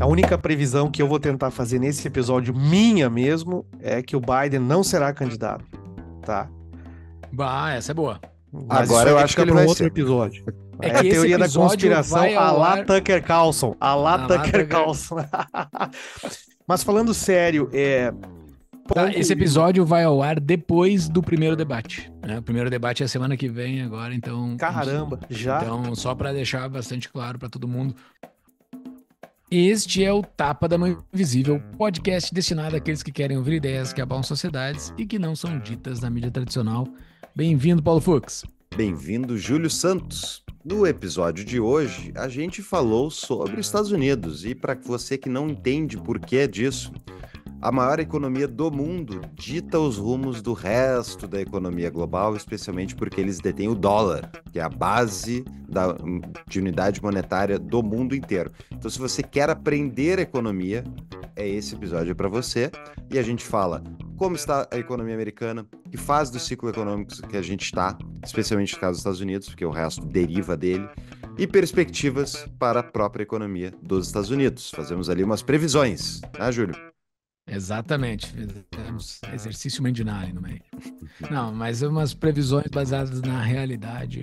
A única previsão que eu vou tentar fazer nesse episódio, minha mesmo, é que o Biden não será candidato, tá? Bah, essa é boa. Mas Agora eu acho que é um outro episódio. É, é a teoria da conspiração a lá Tucker Carlson. A lá Tucker Carlson. Mas falando sério, é. Tá, esse episódio vai ao ar depois do primeiro debate. Né? O primeiro debate é semana que vem agora, então. Caramba, já. Então, só para deixar bastante claro para todo mundo. Este é o Tapa da Mãe Invisível, podcast destinado àqueles que querem ouvir ideias que abalam sociedades e que não são ditas na mídia tradicional. Bem-vindo, Paulo Fux. Bem-vindo, Júlio Santos. No episódio de hoje, a gente falou sobre Estados Unidos e para você que não entende por que disso, a maior economia do mundo dita os rumos do resto da economia global, especialmente porque eles detêm o dólar, que é a base da, de unidade monetária do mundo inteiro. Então, se você quer aprender economia, é esse episódio para você. E a gente fala como está a economia americana, que fase do ciclo econômico que a gente está, especialmente no caso dos Estados Unidos, porque o resto deriva dele e perspectivas para a própria economia dos Estados Unidos. Fazemos ali umas previsões, né, Júlio? Exatamente. Fizemos exercício Mendinari no meio. Não, mas umas previsões baseadas na realidade.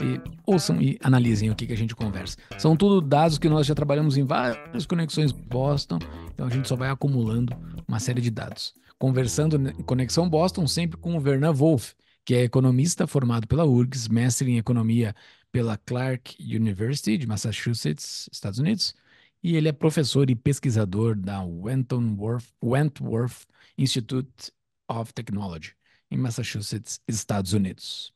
E ouçam e analisem o que, que a gente conversa. São tudo dados que nós já trabalhamos em várias conexões Boston, então a gente só vai acumulando uma série de dados. Conversando em Conexão Boston sempre com o Vernan Wolf, que é economista formado pela URGS, mestre em economia pela Clark University de Massachusetts, Estados Unidos e ele é professor e pesquisador da Wentworth, Wentworth Institute of Technology, em Massachusetts, Estados Unidos.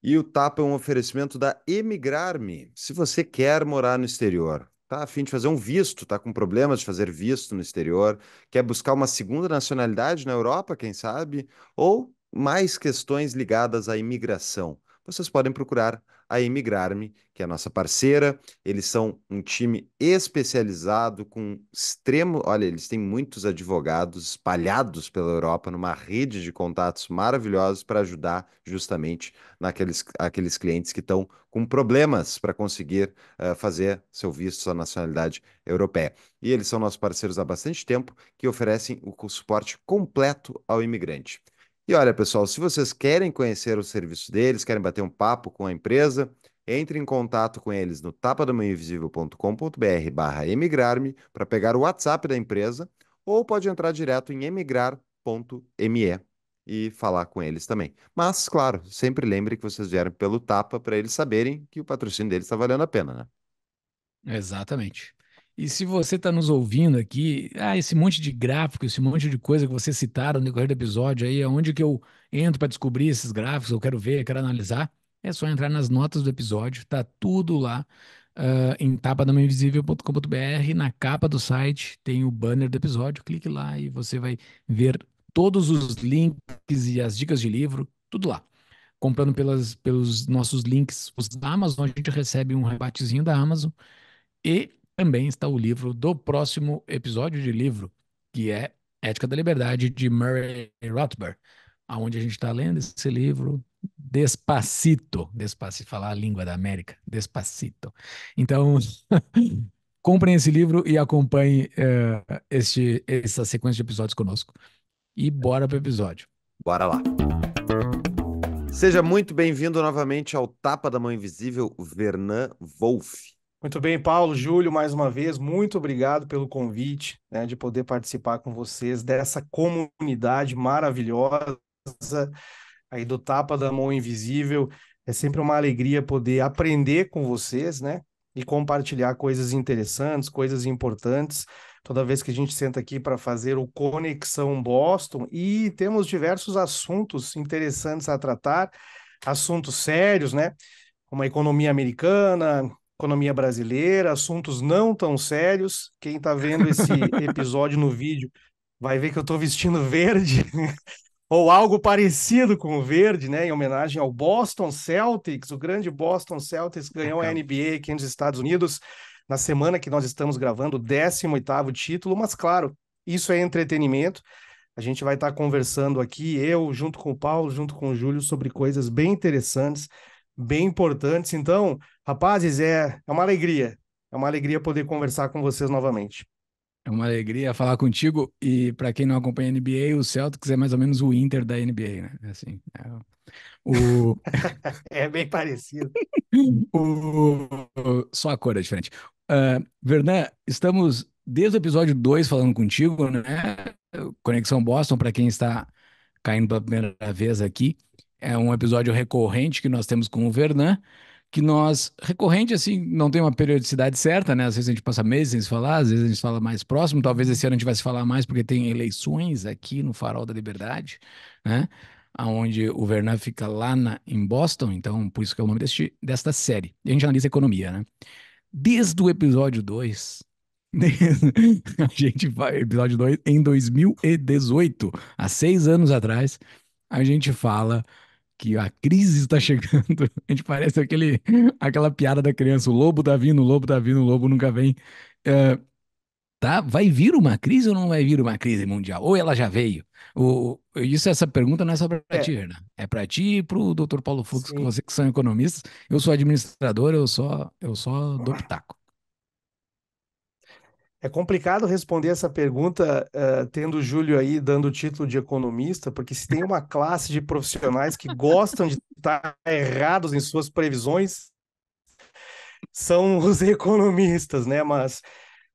E o TAP é um oferecimento da Emigrar-me. Se você quer morar no exterior, tá a fim de fazer um visto, tá com problemas de fazer visto no exterior, quer buscar uma segunda nacionalidade na Europa, quem sabe, ou mais questões ligadas à imigração. Vocês podem procurar a Emigrarme, que é a nossa parceira. Eles são um time especializado com extremo. Olha, eles têm muitos advogados espalhados pela Europa numa rede de contatos maravilhosos para ajudar justamente naqueles aqueles clientes que estão com problemas para conseguir uh, fazer seu visto, sua nacionalidade europeia. E eles são nossos parceiros há bastante tempo que oferecem o suporte completo ao imigrante. E olha, pessoal, se vocês querem conhecer o serviço deles, querem bater um papo com a empresa, entre em contato com eles no tapadamãoinvisível.com.br barra emigrar-me para pegar o WhatsApp da empresa ou pode entrar direto em emigrar.me e falar com eles também. Mas, claro, sempre lembre que vocês vieram pelo tapa para eles saberem que o patrocínio deles está valendo a pena, né? Exatamente. E se você está nos ouvindo aqui, ah, esse monte de gráfico, esse monte de coisa que vocês citaram no decorrer do episódio aí, aonde que eu entro para descobrir esses gráficos, eu quero ver, eu quero analisar, é só entrar nas notas do episódio, tá tudo lá uh, em tapadamainvisível.com.br, na capa do site tem o banner do episódio, clique lá e você vai ver todos os links e as dicas de livro, tudo lá comprando pelas, pelos nossos links os da Amazon, a gente recebe um rebatezinho da Amazon. E também está o livro do próximo episódio de livro, que é Ética da Liberdade, de Murray Rothbard, aonde a gente está lendo esse livro despacito, despacito, falar a língua da América, despacito. Então, comprem esse livro e acompanhem uh, essa sequência de episódios conosco. E bora pro episódio. Bora lá. Seja muito bem-vindo novamente ao Tapa da Mão Invisível, Vernan Wolff. Muito bem, Paulo, Júlio, mais uma vez, muito obrigado pelo convite né, de poder participar com vocês dessa comunidade maravilhosa aí do Tapa da Mão Invisível. É sempre uma alegria poder aprender com vocês, né? E compartilhar coisas interessantes, coisas importantes. Toda vez que a gente senta aqui para fazer o Conexão Boston e temos diversos assuntos interessantes a tratar, assuntos sérios, né? Como a economia americana, economia brasileira, assuntos não tão sérios. Quem está vendo esse episódio no vídeo vai ver que eu estou vestindo verde, ou algo parecido com o verde, né? Em homenagem ao Boston Celtics, o grande Boston Celtics ganhou a NBA aqui nos Estados Unidos na semana que nós estamos gravando o 18º título, mas claro, isso é entretenimento. A gente vai estar tá conversando aqui, eu junto com o Paulo, junto com o Júlio, sobre coisas bem interessantes bem importantes. Então, rapazes, é, é uma alegria. É uma alegria poder conversar com vocês novamente. É uma alegria falar contigo. E para quem não acompanha a NBA, o Celtics é mais ou menos o Inter da NBA, né? É assim, é, o... é bem parecido. o... Só a cor é diferente. Uh, Vernan, estamos desde o episódio 2 falando contigo, né? Conexão Boston, para quem está caindo pela primeira vez aqui é um episódio recorrente que nós temos com o Vernan, que nós, recorrente assim, não tem uma periodicidade certa, né? Às vezes a gente passa meses sem se falar, às vezes a gente fala mais próximo, talvez esse ano a gente vai se falar mais porque tem eleições aqui no Farol da Liberdade, né? Onde o Vernan fica lá na, em Boston, então por isso que é o nome deste, desta série. E a gente analisa a economia, né? Desde o episódio 2, a gente vai, episódio 2, em 2018, há seis anos atrás, a gente fala que a crise está chegando. A gente parece aquele, aquela piada da criança: o lobo está vindo, o lobo está vindo, o lobo nunca vem. É, tá? Vai vir uma crise ou não vai vir uma crise mundial? Ou ela já veio? Ou, isso, essa pergunta não é só para é. ti, Renan. É para ti e para o Dr. Paulo Fux, que vocês que são economistas. Eu sou administrador, eu só, eu só dou ah. pitaco. É complicado responder essa pergunta uh, tendo o Júlio aí dando o título de economista, porque se tem uma classe de profissionais que gostam de estar errados em suas previsões, são os economistas, né? Mas,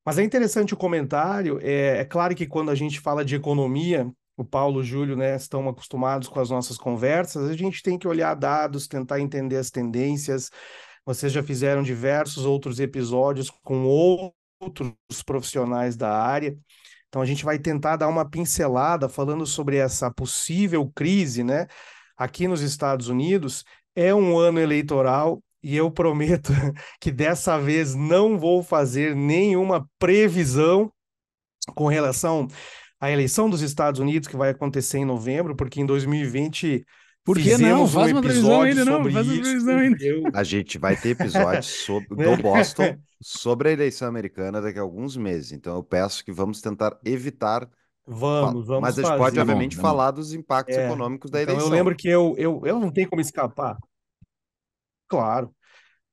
mas é interessante o comentário. É, é claro que quando a gente fala de economia, o Paulo e o Júlio né, estão acostumados com as nossas conversas, a gente tem que olhar dados, tentar entender as tendências. Vocês já fizeram diversos outros episódios com outros profissionais da área. Então a gente vai tentar dar uma pincelada falando sobre essa possível crise, né? Aqui nos Estados Unidos é um ano eleitoral e eu prometo que dessa vez não vou fazer nenhuma previsão com relação à eleição dos Estados Unidos que vai acontecer em novembro, porque em 2020 por que não? Faz um uma previsão ainda, não. Faz uma previsão ainda. A gente vai ter episódios sobre, do Boston sobre a eleição americana daqui a alguns meses. Então eu peço que vamos tentar evitar. Vamos, vamos. Mas a gente fazer. pode, obviamente, vamos, falar dos impactos é. econômicos da eleição. Então eu lembro que eu, eu, eu não tenho como escapar. Claro.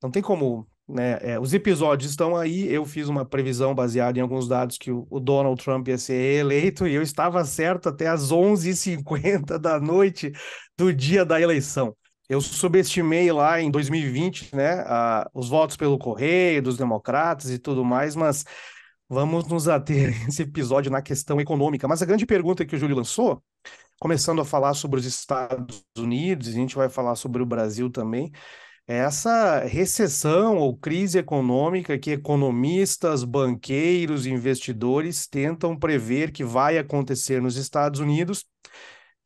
Não tem como né? É, os episódios estão aí. Eu fiz uma previsão baseada em alguns dados que o, o Donald Trump ia ser eleito e eu estava certo até às 11h50 da noite do dia da eleição. Eu subestimei lá em 2020 né, a, os votos pelo correio dos democratas e tudo mais, mas vamos nos ater esse episódio na questão econômica. Mas a grande pergunta que o Júlio lançou, começando a falar sobre os Estados Unidos, a gente vai falar sobre o Brasil também essa recessão ou crise econômica que economistas, banqueiros, investidores tentam prever que vai acontecer nos Estados Unidos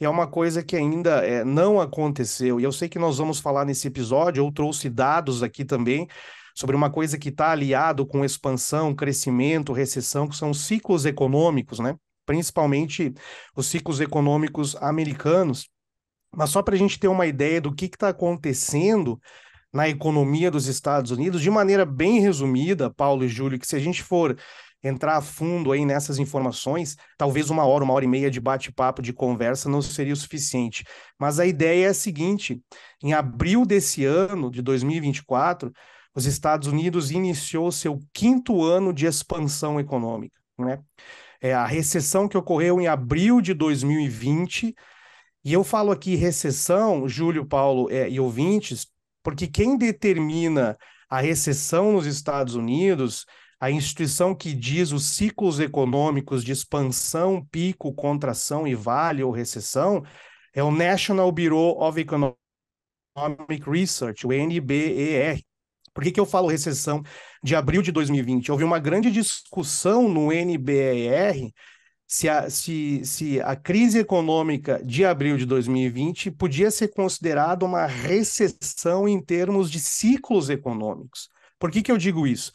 é uma coisa que ainda é, não aconteceu. E eu sei que nós vamos falar nesse episódio, eu trouxe dados aqui também sobre uma coisa que está aliado com expansão, crescimento, recessão, que são ciclos econômicos, né? Principalmente os ciclos econômicos americanos. Mas só para a gente ter uma ideia do que está acontecendo na economia dos Estados Unidos, de maneira bem resumida, Paulo e Júlio, que se a gente for entrar a fundo aí nessas informações, talvez uma hora, uma hora e meia de bate-papo, de conversa não seria o suficiente. Mas a ideia é a seguinte: em abril desse ano, de 2024, os Estados Unidos iniciou seu quinto ano de expansão econômica. Né? É a recessão que ocorreu em abril de 2020. E eu falo aqui recessão, Júlio, Paulo é, e ouvintes, porque quem determina a recessão nos Estados Unidos, a instituição que diz os ciclos econômicos de expansão, pico, contração e vale ou recessão, é o National Bureau of Economic Research, o NBER. Por que, que eu falo recessão de abril de 2020? Houve uma grande discussão no NBER se a, se, se a crise econômica de abril de 2020 podia ser considerada uma recessão em termos de ciclos econômicos. Por que, que eu digo isso?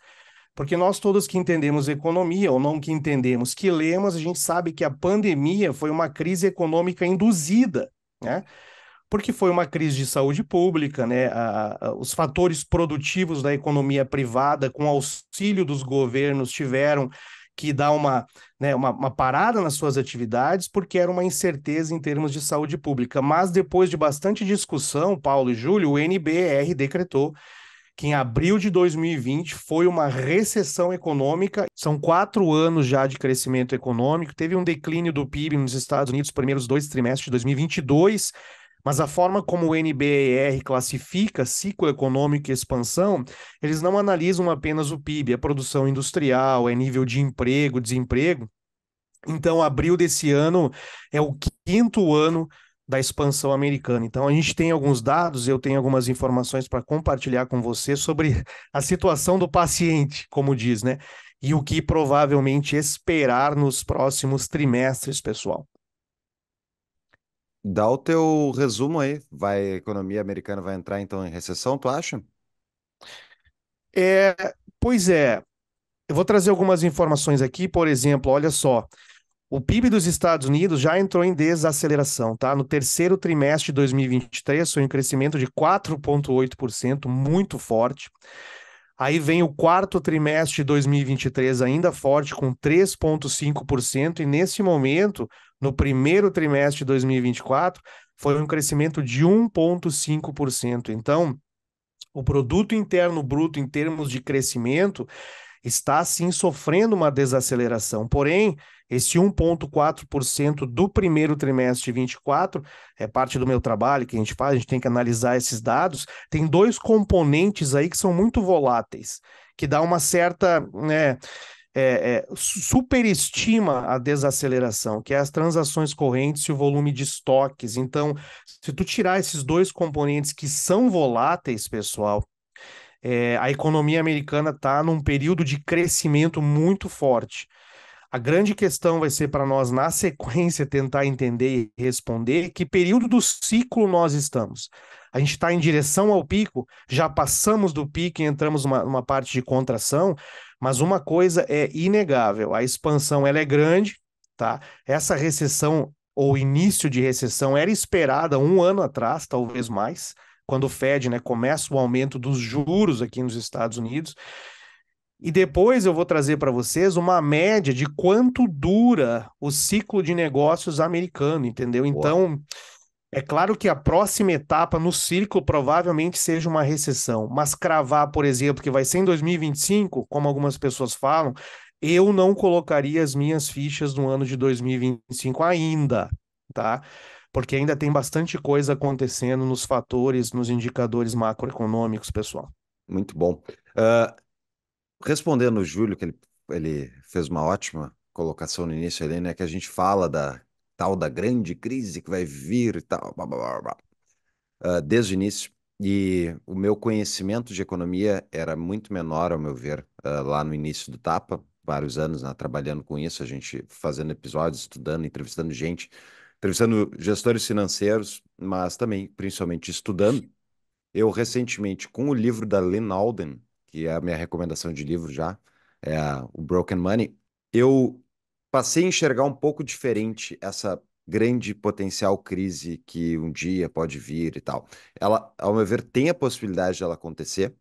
Porque nós todos que entendemos economia, ou não que entendemos, que lemos, a gente sabe que a pandemia foi uma crise econômica induzida, né? Porque foi uma crise de saúde pública, né? A, a, os fatores produtivos da economia privada, com auxílio dos governos, tiveram que dá uma, né, uma, uma, parada nas suas atividades, porque era uma incerteza em termos de saúde pública. Mas depois de bastante discussão, Paulo e Júlio, o NBR decretou que em abril de 2020 foi uma recessão econômica. São quatro anos já de crescimento econômico. Teve um declínio do PIB nos Estados Unidos, primeiros dois trimestres de 2022, mas a forma como o NBER classifica ciclo econômico e expansão, eles não analisam apenas o PIB, é produção industrial, é nível de emprego, desemprego. Então, abril desse ano é o quinto ano da expansão americana. Então, a gente tem alguns dados, eu tenho algumas informações para compartilhar com você sobre a situação do paciente, como diz, né? E o que provavelmente esperar nos próximos trimestres, pessoal. Dá o teu resumo aí. Vai, a economia americana vai entrar então em recessão, tu acha? É, pois é. Eu vou trazer algumas informações aqui, por exemplo, olha só. O PIB dos Estados Unidos já entrou em desaceleração, tá? No terceiro trimestre de 2023 foi um crescimento de 4,8%, muito forte. Aí vem o quarto trimestre de 2023 ainda forte, com 3,5%, e nesse momento, no primeiro trimestre de 2024, foi um crescimento de 1,5%. Então, o produto interno bruto em termos de crescimento está sim sofrendo uma desaceleração. Porém, esse 1,4% do primeiro trimestre de 24 é parte do meu trabalho que a gente faz, a gente tem que analisar esses dados. Tem dois componentes aí que são muito voláteis, que dá uma certa. Né, é, é, superestima a desaceleração, que é as transações correntes e o volume de estoques. Então, se tu tirar esses dois componentes que são voláteis, pessoal, é, a economia americana está num período de crescimento muito forte. A grande questão vai ser para nós, na sequência, tentar entender e responder que período do ciclo nós estamos. A gente está em direção ao pico, já passamos do pico e entramos numa, numa parte de contração, mas uma coisa é inegável: a expansão ela é grande, tá? Essa recessão ou início de recessão era esperada um ano atrás, talvez mais quando o Fed né, começa o aumento dos juros aqui nos Estados Unidos. E depois eu vou trazer para vocês uma média de quanto dura o ciclo de negócios americano, entendeu? Então, é claro que a próxima etapa no ciclo provavelmente seja uma recessão, mas cravar, por exemplo, que vai ser em 2025, como algumas pessoas falam, eu não colocaria as minhas fichas no ano de 2025 ainda, tá? porque ainda tem bastante coisa acontecendo nos fatores, nos indicadores macroeconômicos, pessoal. Muito bom. Uh, respondendo o Júlio, que ele, ele fez uma ótima colocação no início ali, né? Que a gente fala da tal da grande crise que vai vir e tal, blá, blá, blá, uh, desde o início. E o meu conhecimento de economia era muito menor, ao meu ver, uh, lá no início do Tapa, vários anos né, trabalhando com isso, a gente fazendo episódios, estudando, entrevistando gente entrevistando gestores financeiros, mas também, principalmente, estudando. Eu, recentemente, com o livro da Lynn Alden, que é a minha recomendação de livro já, é o Broken Money, eu passei a enxergar um pouco diferente essa grande potencial crise que um dia pode vir e tal. Ela, ao meu ver, tem a possibilidade de ela acontecer,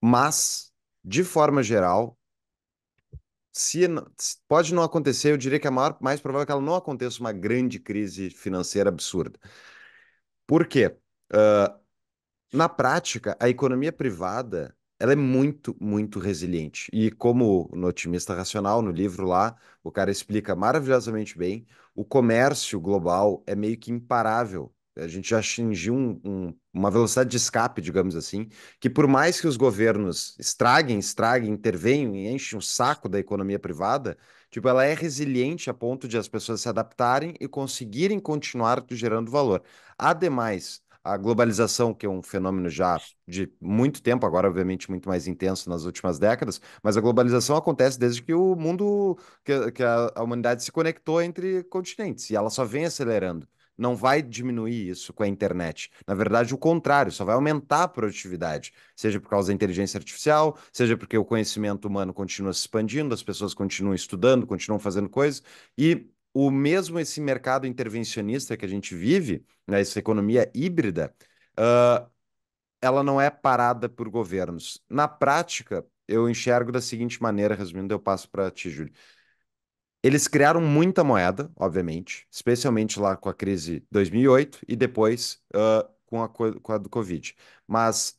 mas, de forma geral, se pode não acontecer, eu diria que é maior, mais provável que ela não aconteça uma grande crise financeira absurda. Por quê? Uh, na prática, a economia privada ela é muito, muito resiliente. E como no Otimista Racional, no livro lá, o cara explica maravilhosamente bem, o comércio global é meio que imparável a gente já atingiu um, um, uma velocidade de escape, digamos assim, que por mais que os governos estraguem, estraguem, intervenham e enchem o saco da economia privada, tipo, ela é resiliente a ponto de as pessoas se adaptarem e conseguirem continuar gerando valor. Ademais, a globalização, que é um fenômeno já de muito tempo, agora obviamente muito mais intenso nas últimas décadas, mas a globalização acontece desde que o mundo, que, que a, a humanidade se conectou entre continentes, e ela só vem acelerando não vai diminuir isso com a internet. Na verdade, o contrário, só vai aumentar a produtividade, seja por causa da inteligência artificial, seja porque o conhecimento humano continua se expandindo, as pessoas continuam estudando, continuam fazendo coisas, e o mesmo esse mercado intervencionista que a gente vive, né, essa economia híbrida, uh, ela não é parada por governos. Na prática, eu enxergo da seguinte maneira, resumindo, eu passo para ti, Júlio. Eles criaram muita moeda, obviamente, especialmente lá com a crise 2008 e depois uh, com, a, com a do Covid. Mas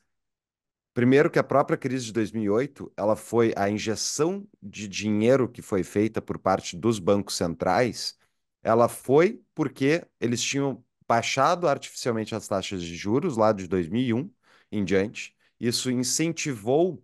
Primeiro que a própria crise de 2008, ela foi a injeção de dinheiro que foi feita por parte dos bancos centrais, ela foi porque eles tinham baixado artificialmente as taxas de juros lá de 2001 em diante. Isso incentivou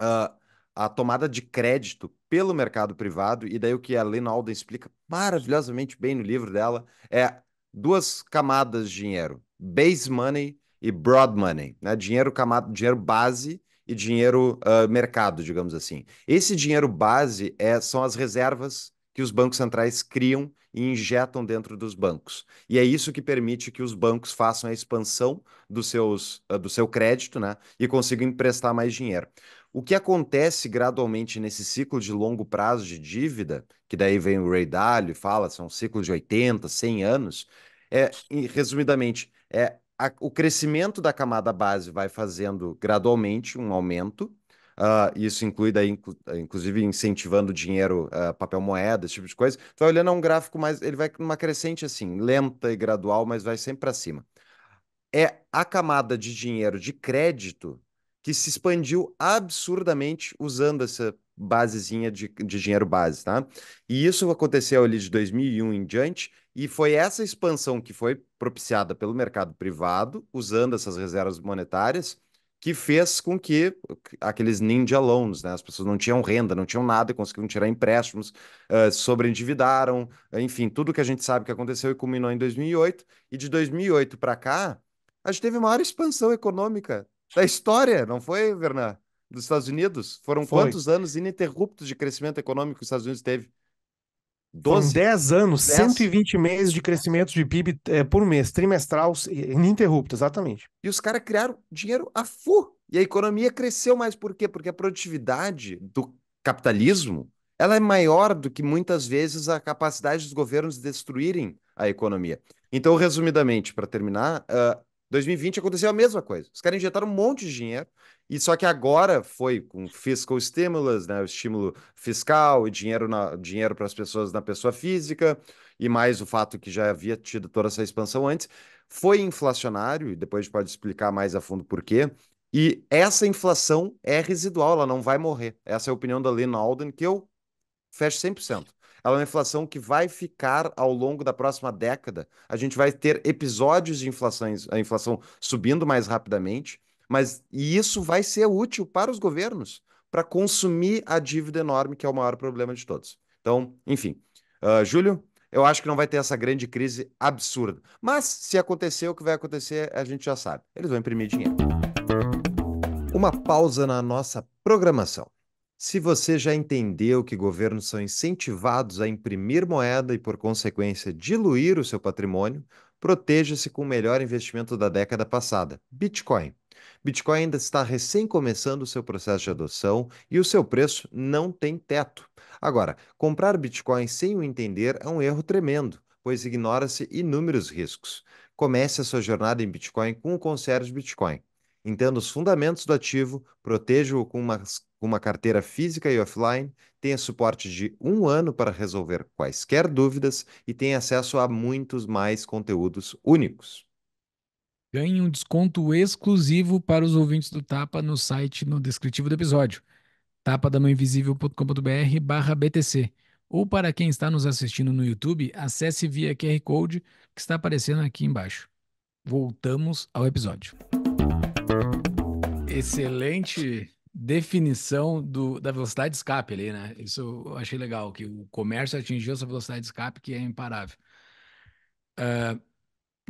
uh, a tomada de crédito pelo mercado privado, e daí o que a Lena Alden explica maravilhosamente bem no livro dela é duas camadas de dinheiro: base money e broad money, né? Dinheiro camada, dinheiro base e dinheiro uh, mercado, digamos assim. Esse dinheiro base é, são as reservas que os bancos centrais criam e injetam dentro dos bancos. E é isso que permite que os bancos façam a expansão dos seus, uh, do seu crédito né? e consigam emprestar mais dinheiro. O que acontece gradualmente nesse ciclo de longo prazo de dívida, que daí vem o Ray Dalio e fala, são ciclos de 80, 100 anos, é, resumidamente, é a, o crescimento da camada base vai fazendo gradualmente um aumento, uh, isso inclui daí, inclusive incentivando dinheiro, uh, papel moeda, esse tipo de coisa. Então, olhando é um gráfico mais, ele vai numa crescente assim, lenta e gradual, mas vai sempre para cima. É a camada de dinheiro de crédito que se expandiu absurdamente usando essa basezinha de, de dinheiro base, tá? E isso aconteceu ali de 2001 em diante, e foi essa expansão que foi propiciada pelo mercado privado, usando essas reservas monetárias, que fez com que aqueles ninja loans, né? As pessoas não tinham renda, não tinham nada, conseguiram tirar empréstimos, uh, sobreendividaram, enfim, tudo que a gente sabe que aconteceu e culminou em 2008. E de 2008 para cá, a gente teve a maior expansão econômica da história, não foi, Werner? Dos Estados Unidos? Foram foi. quantos anos ininterruptos de crescimento econômico que os Estados Unidos teve? 12? Foram 10 anos, 10? 120 meses de crescimento de PIB é, por mês, trimestral, ininterrupto, exatamente. E os caras criaram dinheiro a fu. E a economia cresceu mais por quê? Porque a produtividade do capitalismo ela é maior do que muitas vezes a capacidade dos governos de destruírem a economia. Então, resumidamente, para terminar, uh, 2020 aconteceu a mesma coisa. Os caras injetaram um monte de dinheiro, e só que agora foi com fiscal stimulus, né? O estímulo fiscal e dinheiro, na, dinheiro para as pessoas na pessoa física, e mais o fato que já havia tido toda essa expansão antes. Foi inflacionário, e depois a gente pode explicar mais a fundo por quê. E essa inflação é residual, ela não vai morrer. Essa é a opinião da Lynn Alden, que eu fecho 100% ela é uma inflação que vai ficar ao longo da próxima década. A gente vai ter episódios de inflações, a inflação subindo mais rapidamente, mas e isso vai ser útil para os governos para consumir a dívida enorme, que é o maior problema de todos. Então, enfim. Uh, Júlio, eu acho que não vai ter essa grande crise absurda. Mas se acontecer, o que vai acontecer, a gente já sabe. Eles vão imprimir dinheiro. Uma pausa na nossa programação. Se você já entendeu que governos são incentivados a imprimir moeda e, por consequência, diluir o seu patrimônio, proteja-se com o melhor investimento da década passada: Bitcoin. Bitcoin ainda está recém começando o seu processo de adoção e o seu preço não tem teto. Agora, comprar Bitcoin sem o entender é um erro tremendo, pois ignora-se inúmeros riscos. Comece a sua jornada em Bitcoin com o Concierge Bitcoin. Entenda os fundamentos do ativo, proteja-o com uma uma carteira física e offline, tenha suporte de um ano para resolver quaisquer dúvidas e tenha acesso a muitos mais conteúdos únicos. Ganhe um desconto exclusivo para os ouvintes do Tapa no site no descritivo do episódio, tapadamãoinvisível.com.br barra BTC. Ou para quem está nos assistindo no YouTube, acesse via QR Code que está aparecendo aqui embaixo. Voltamos ao episódio. Excelente definição do, da velocidade de escape ali, né? Isso eu achei legal, que o comércio atingiu essa velocidade de escape que é imparável. Uh,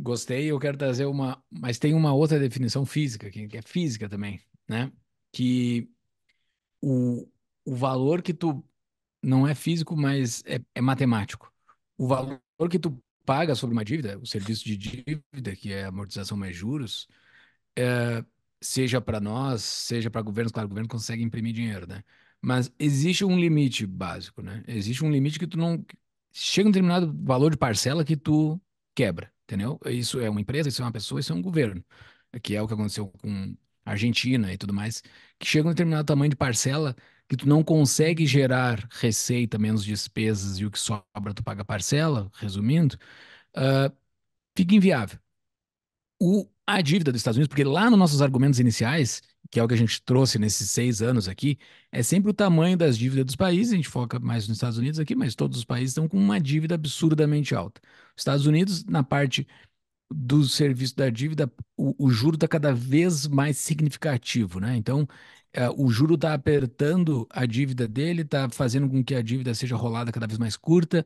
gostei, eu quero trazer uma... Mas tem uma outra definição física, que, que é física também, né? Que o, o valor que tu... Não é físico, mas é, é matemático. O valor que tu paga sobre uma dívida, o serviço de dívida, que é amortização mais juros, é, seja para nós, seja para governos, claro, o governo consegue imprimir dinheiro, né? Mas existe um limite básico, né? Existe um limite que tu não chega um determinado valor de parcela que tu quebra, entendeu? Isso é uma empresa, isso é uma pessoa, isso é um governo, que é o que aconteceu com a Argentina e tudo mais, que chega um determinado tamanho de parcela que tu não consegue gerar receita menos despesas e o que sobra tu paga parcela, resumindo, uh, fica inviável o, a dívida dos Estados Unidos, porque lá nos nossos argumentos iniciais, que é o que a gente trouxe nesses seis anos aqui, é sempre o tamanho das dívidas dos países. A gente foca mais nos Estados Unidos aqui, mas todos os países estão com uma dívida absurdamente alta. Os Estados Unidos, na parte do serviço da dívida, o, o juro está cada vez mais significativo, né? Então, é, o juro está apertando a dívida dele, está fazendo com que a dívida seja rolada cada vez mais curta.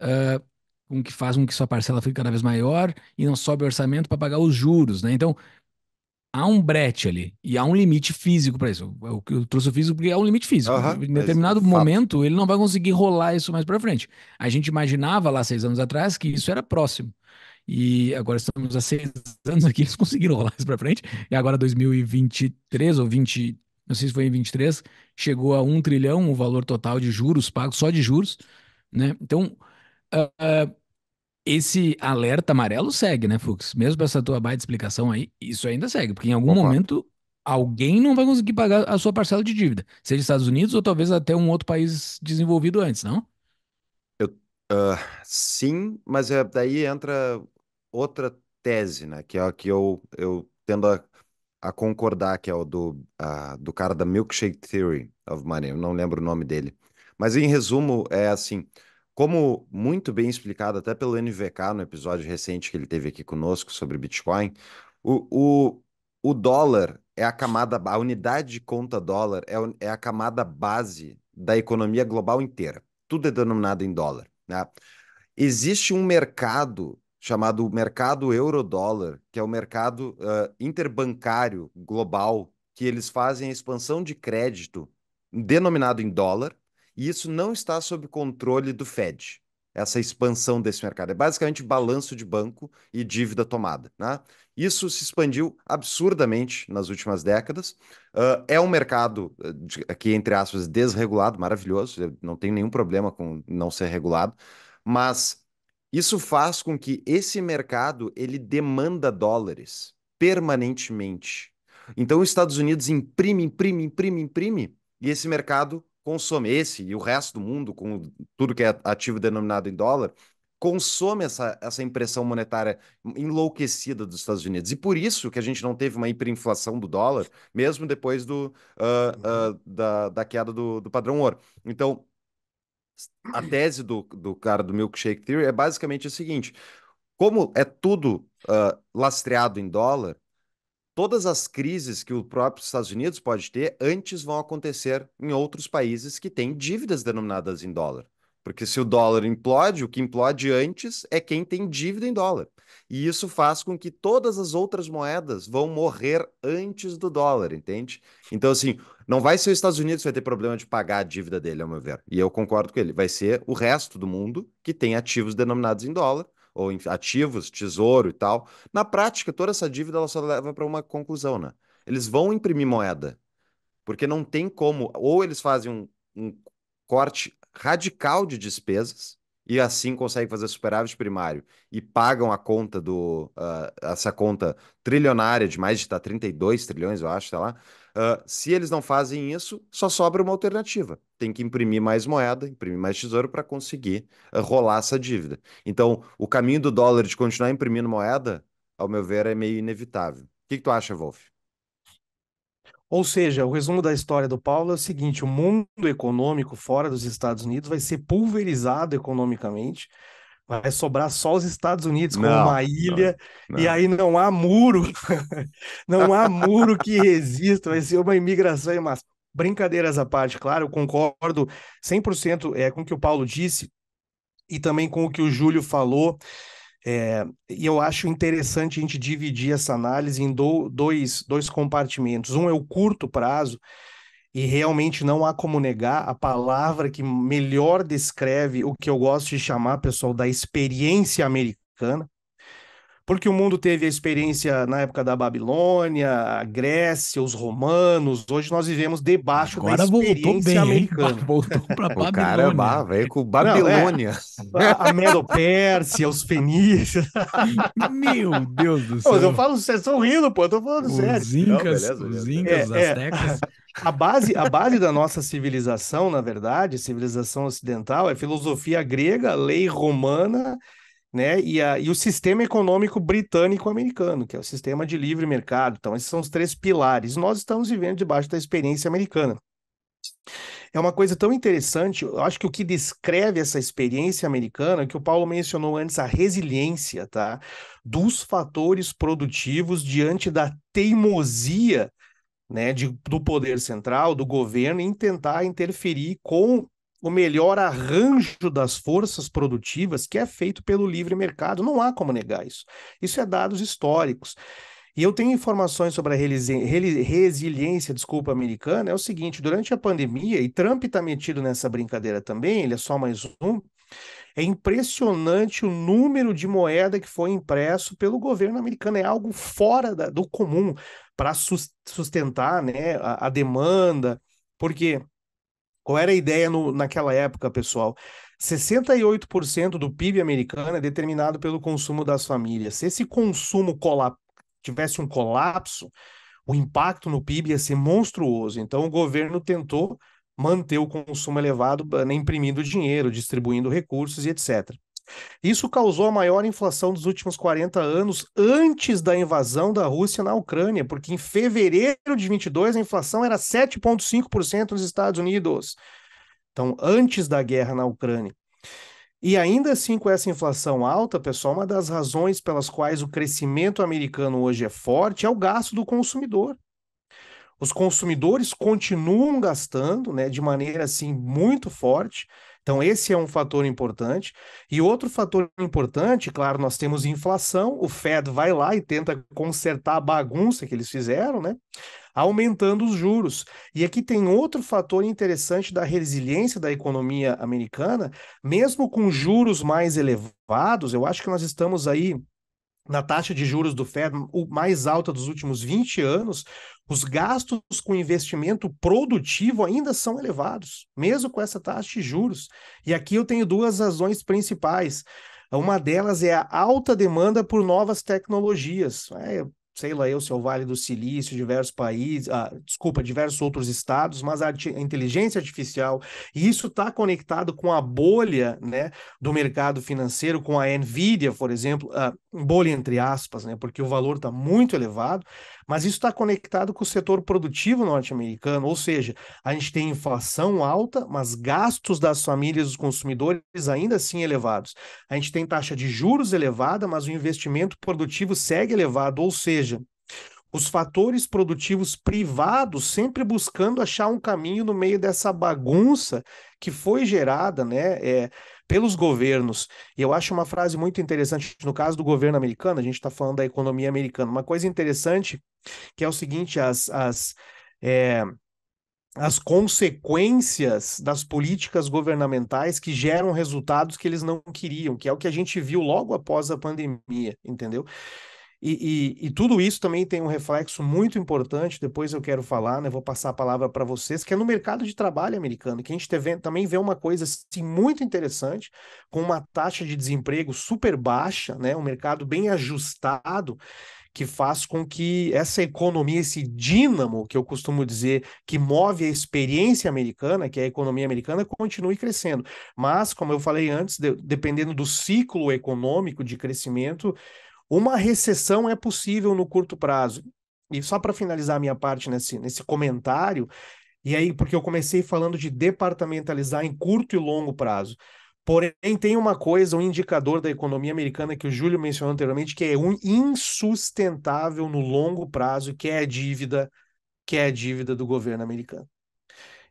Uh, com que faz com que sua parcela fique cada vez maior e não sobe o orçamento para pagar os juros, né? Então, há um brete ali e há um limite físico para isso. É eu, eu trouxe o físico porque há um limite físico. Uhum, em é determinado é momento, ele não vai conseguir rolar isso mais para frente. A gente imaginava lá seis anos atrás que isso era próximo. E agora estamos há seis anos aqui, eles conseguiram rolar isso para frente. E agora 2023 ou 20, não sei se foi em 23, chegou a um trilhão o valor total de juros pagos, só de juros, né? Então, Uh, esse alerta amarelo segue, né, Fux? Mesmo essa tua baita explicação aí, isso ainda segue, porque em algum Opa. momento alguém não vai conseguir pagar a sua parcela de dívida, seja Estados Unidos ou talvez até um outro país desenvolvido antes, não? Eu, uh, sim, mas é, daí entra outra tese, né, que é a que eu, eu tendo a, a concordar, que é o do, uh, do cara da Milkshake Theory of Money, eu não lembro o nome dele. Mas em resumo, é assim, como muito bem explicado até pelo NVK no episódio recente que ele teve aqui conosco sobre Bitcoin, o, o, o dólar é a camada, a unidade de conta dólar é, é a camada base da economia global inteira. Tudo é denominado em dólar. Né? Existe um mercado chamado mercado euro-dólar, que é o mercado uh, interbancário global, que eles fazem a expansão de crédito denominado em dólar, e isso não está sob controle do Fed, essa expansão desse mercado. É basicamente balanço de banco e dívida tomada. Né? Isso se expandiu absurdamente nas últimas décadas. Uh, é um mercado ah, aqui, entre aspas, desregulado, maravilhoso. Eu não tem nenhum problema com não ser regulado, mas isso faz com que esse mercado ele demanda dólares permanentemente. Então, os Estados Unidos imprime, imprime, imprime, imprime, e esse mercado consome esse e o resto do mundo, com tudo que é ativo denominado em dólar, consome essa, essa impressão monetária enlouquecida dos Estados Unidos. E por isso que a gente não teve uma hiperinflação do dólar, mesmo depois do, uh, uh, da, da queda do, do padrão ouro. Então, a tese do, do cara do Milkshake Theory é basicamente o seguinte: como é tudo uh, lastreado em dólar, todas as crises que o próprio Estados Unidos pode ter antes vão acontecer em outros países que têm dívidas denominadas em dólar. Porque se o dólar implode, o que implode antes é quem tem dívida em dólar. E isso faz com que todas as outras moedas vão morrer antes do dólar, entende? Então, assim, não vai ser os Estados Unidos que vai ter problema de pagar a dívida dele, ao meu ver. E eu concordo com ele. Vai ser o resto do mundo que tem ativos denominados em dólar ou ativos, tesouro e tal. Na prática, toda essa dívida ela só leva para uma conclusão, né? Eles vão imprimir moeda, porque não tem como, ou eles fazem um, um corte radical de despesas, e assim conseguem fazer superávit primário e pagam a conta do uh, essa conta trilionária de mais de tá, 32 trilhões, eu acho, sei lá, Uh, se eles não fazem isso, só sobra uma alternativa. Tem que imprimir mais moeda, imprimir mais tesouro para conseguir uh, rolar essa dívida. Então, o caminho do dólar de continuar imprimindo moeda, ao meu ver, é meio inevitável. O que, que tu acha, Wolf? Ou seja, o resumo da história do Paulo é o seguinte: o mundo econômico fora dos Estados Unidos vai ser pulverizado economicamente vai sobrar só os Estados Unidos como uma ilha, não, não. e aí não há muro, não há muro que resista, vai ser uma imigração em massa. Brincadeiras à parte, claro, eu concordo 100% é, com o que o Paulo disse e também com o que o Júlio falou, é, e eu acho interessante a gente dividir essa análise em do, dois, dois compartimentos. Um é o curto prazo, e realmente não há como negar a palavra que melhor descreve o que eu gosto de chamar, pessoal, da experiência americana. Porque o mundo teve a experiência na época da Babilônia, a Grécia, os romanos. Hoje nós vivemos debaixo Agora da experiência voltou bem, americana. Hein? Voltou para Babilônia. Caramba, veio com Babilônia. Não, é, a Medo-Pérsia, os fenícios. Meu Deus do céu. Pô, eu falo, vocês estão rindo, pô. Eu tô falando os sério. Incas, não, beleza, os beleza. Incas, é, É. A base, a base da nossa civilização, na verdade, civilização ocidental, é filosofia grega, lei romana, né? E, a, e o sistema econômico britânico-americano, que é o sistema de livre mercado. Então, esses são os três pilares. Nós estamos vivendo debaixo da experiência americana. É uma coisa tão interessante, eu acho que o que descreve essa experiência americana, é que o Paulo mencionou antes, a resiliência, tá? Dos fatores produtivos diante da teimosia né, de, do poder central, do governo, em tentar interferir com o melhor arranjo das forças produtivas que é feito pelo livre mercado. Não há como negar isso. Isso é dados históricos. E eu tenho informações sobre a resiliência, desculpa, americana. É o seguinte: durante a pandemia, e Trump está metido nessa brincadeira também, ele é só mais um. É impressionante o número de moeda que foi impresso pelo governo americano, é algo fora da, do comum para sustentar né, a, a demanda, porque qual era a ideia no, naquela época, pessoal? 68% do PIB americano é determinado pelo consumo das famílias. Se esse consumo tivesse um colapso, o impacto no PIB ia ser monstruoso. Então, o governo tentou manter o consumo elevado, né, imprimindo dinheiro, distribuindo recursos e etc. Isso causou a maior inflação dos últimos 40 anos antes da invasão da Rússia na Ucrânia, porque em fevereiro de 22 a inflação era 7,5% nos Estados Unidos. Então, antes da guerra na Ucrânia. E ainda assim, com essa inflação alta, pessoal, uma das razões pelas quais o crescimento americano hoje é forte é o gasto do consumidor os consumidores continuam gastando né, de maneira assim muito forte. Então, esse é um fator importante. E outro fator importante, claro, nós temos inflação, o Fed vai lá e tenta consertar a bagunça que eles fizeram, né? Aumentando os juros. E aqui tem outro fator interessante da resiliência da economia americana, mesmo com juros mais elevados, eu acho que nós estamos aí na taxa de juros do Fed, o mais alta dos últimos 20 anos, os gastos com investimento produtivo ainda são elevados, mesmo com essa taxa de juros. E aqui eu tenho duas razões principais. Uma delas é a alta demanda por novas tecnologias. É, sei lá eu se é o Vale do Silício, diversos países, ah, desculpa, diversos outros estados, mas a, a inteligência artificial, e isso está conectado com a bolha né, do mercado financeiro, com a Nvidia, por exemplo, ah, bolha entre aspas, né, porque o valor está muito elevado, mas isso está conectado com o setor produtivo norte-americano, ou seja, a gente tem inflação alta, mas gastos das famílias e dos consumidores ainda assim elevados. A gente tem taxa de juros elevada, mas o investimento produtivo segue elevado, ou seja, os fatores produtivos privados sempre buscando achar um caminho no meio dessa bagunça que foi gerada, né? É, pelos governos. E eu acho uma frase muito interessante, no caso do governo americano, a gente está falando da economia americana, uma coisa interessante que é o seguinte, as, as, é, as consequências das políticas governamentais que geram resultados que eles não queriam, que é o que a gente viu logo após a pandemia, entendeu? E, e, e, tudo isso também tem um reflexo muito importante, depois eu quero falar, né? Vou passar a palavra para vocês, que é no mercado de trabalho americano, que a gente teve, também vê uma coisa assim, muito interessante, com uma taxa de desemprego super baixa, né? Um mercado bem ajustado, que faz com que essa economia, esse dínamo, que eu costumo dizer, que move a experiência americana, que é a economia americana, continue crescendo. Mas, como eu falei antes, de, dependendo do ciclo econômico de crescimento, uma recessão é possível no curto prazo. E só para finalizar a minha parte nesse, nesse comentário, e aí, porque eu comecei falando de departamentalizar em curto e longo prazo. Porém, tem uma coisa, um indicador da economia americana que o Júlio mencionou anteriormente, que é um insustentável no longo prazo, que é a dívida, que é a dívida do governo americano.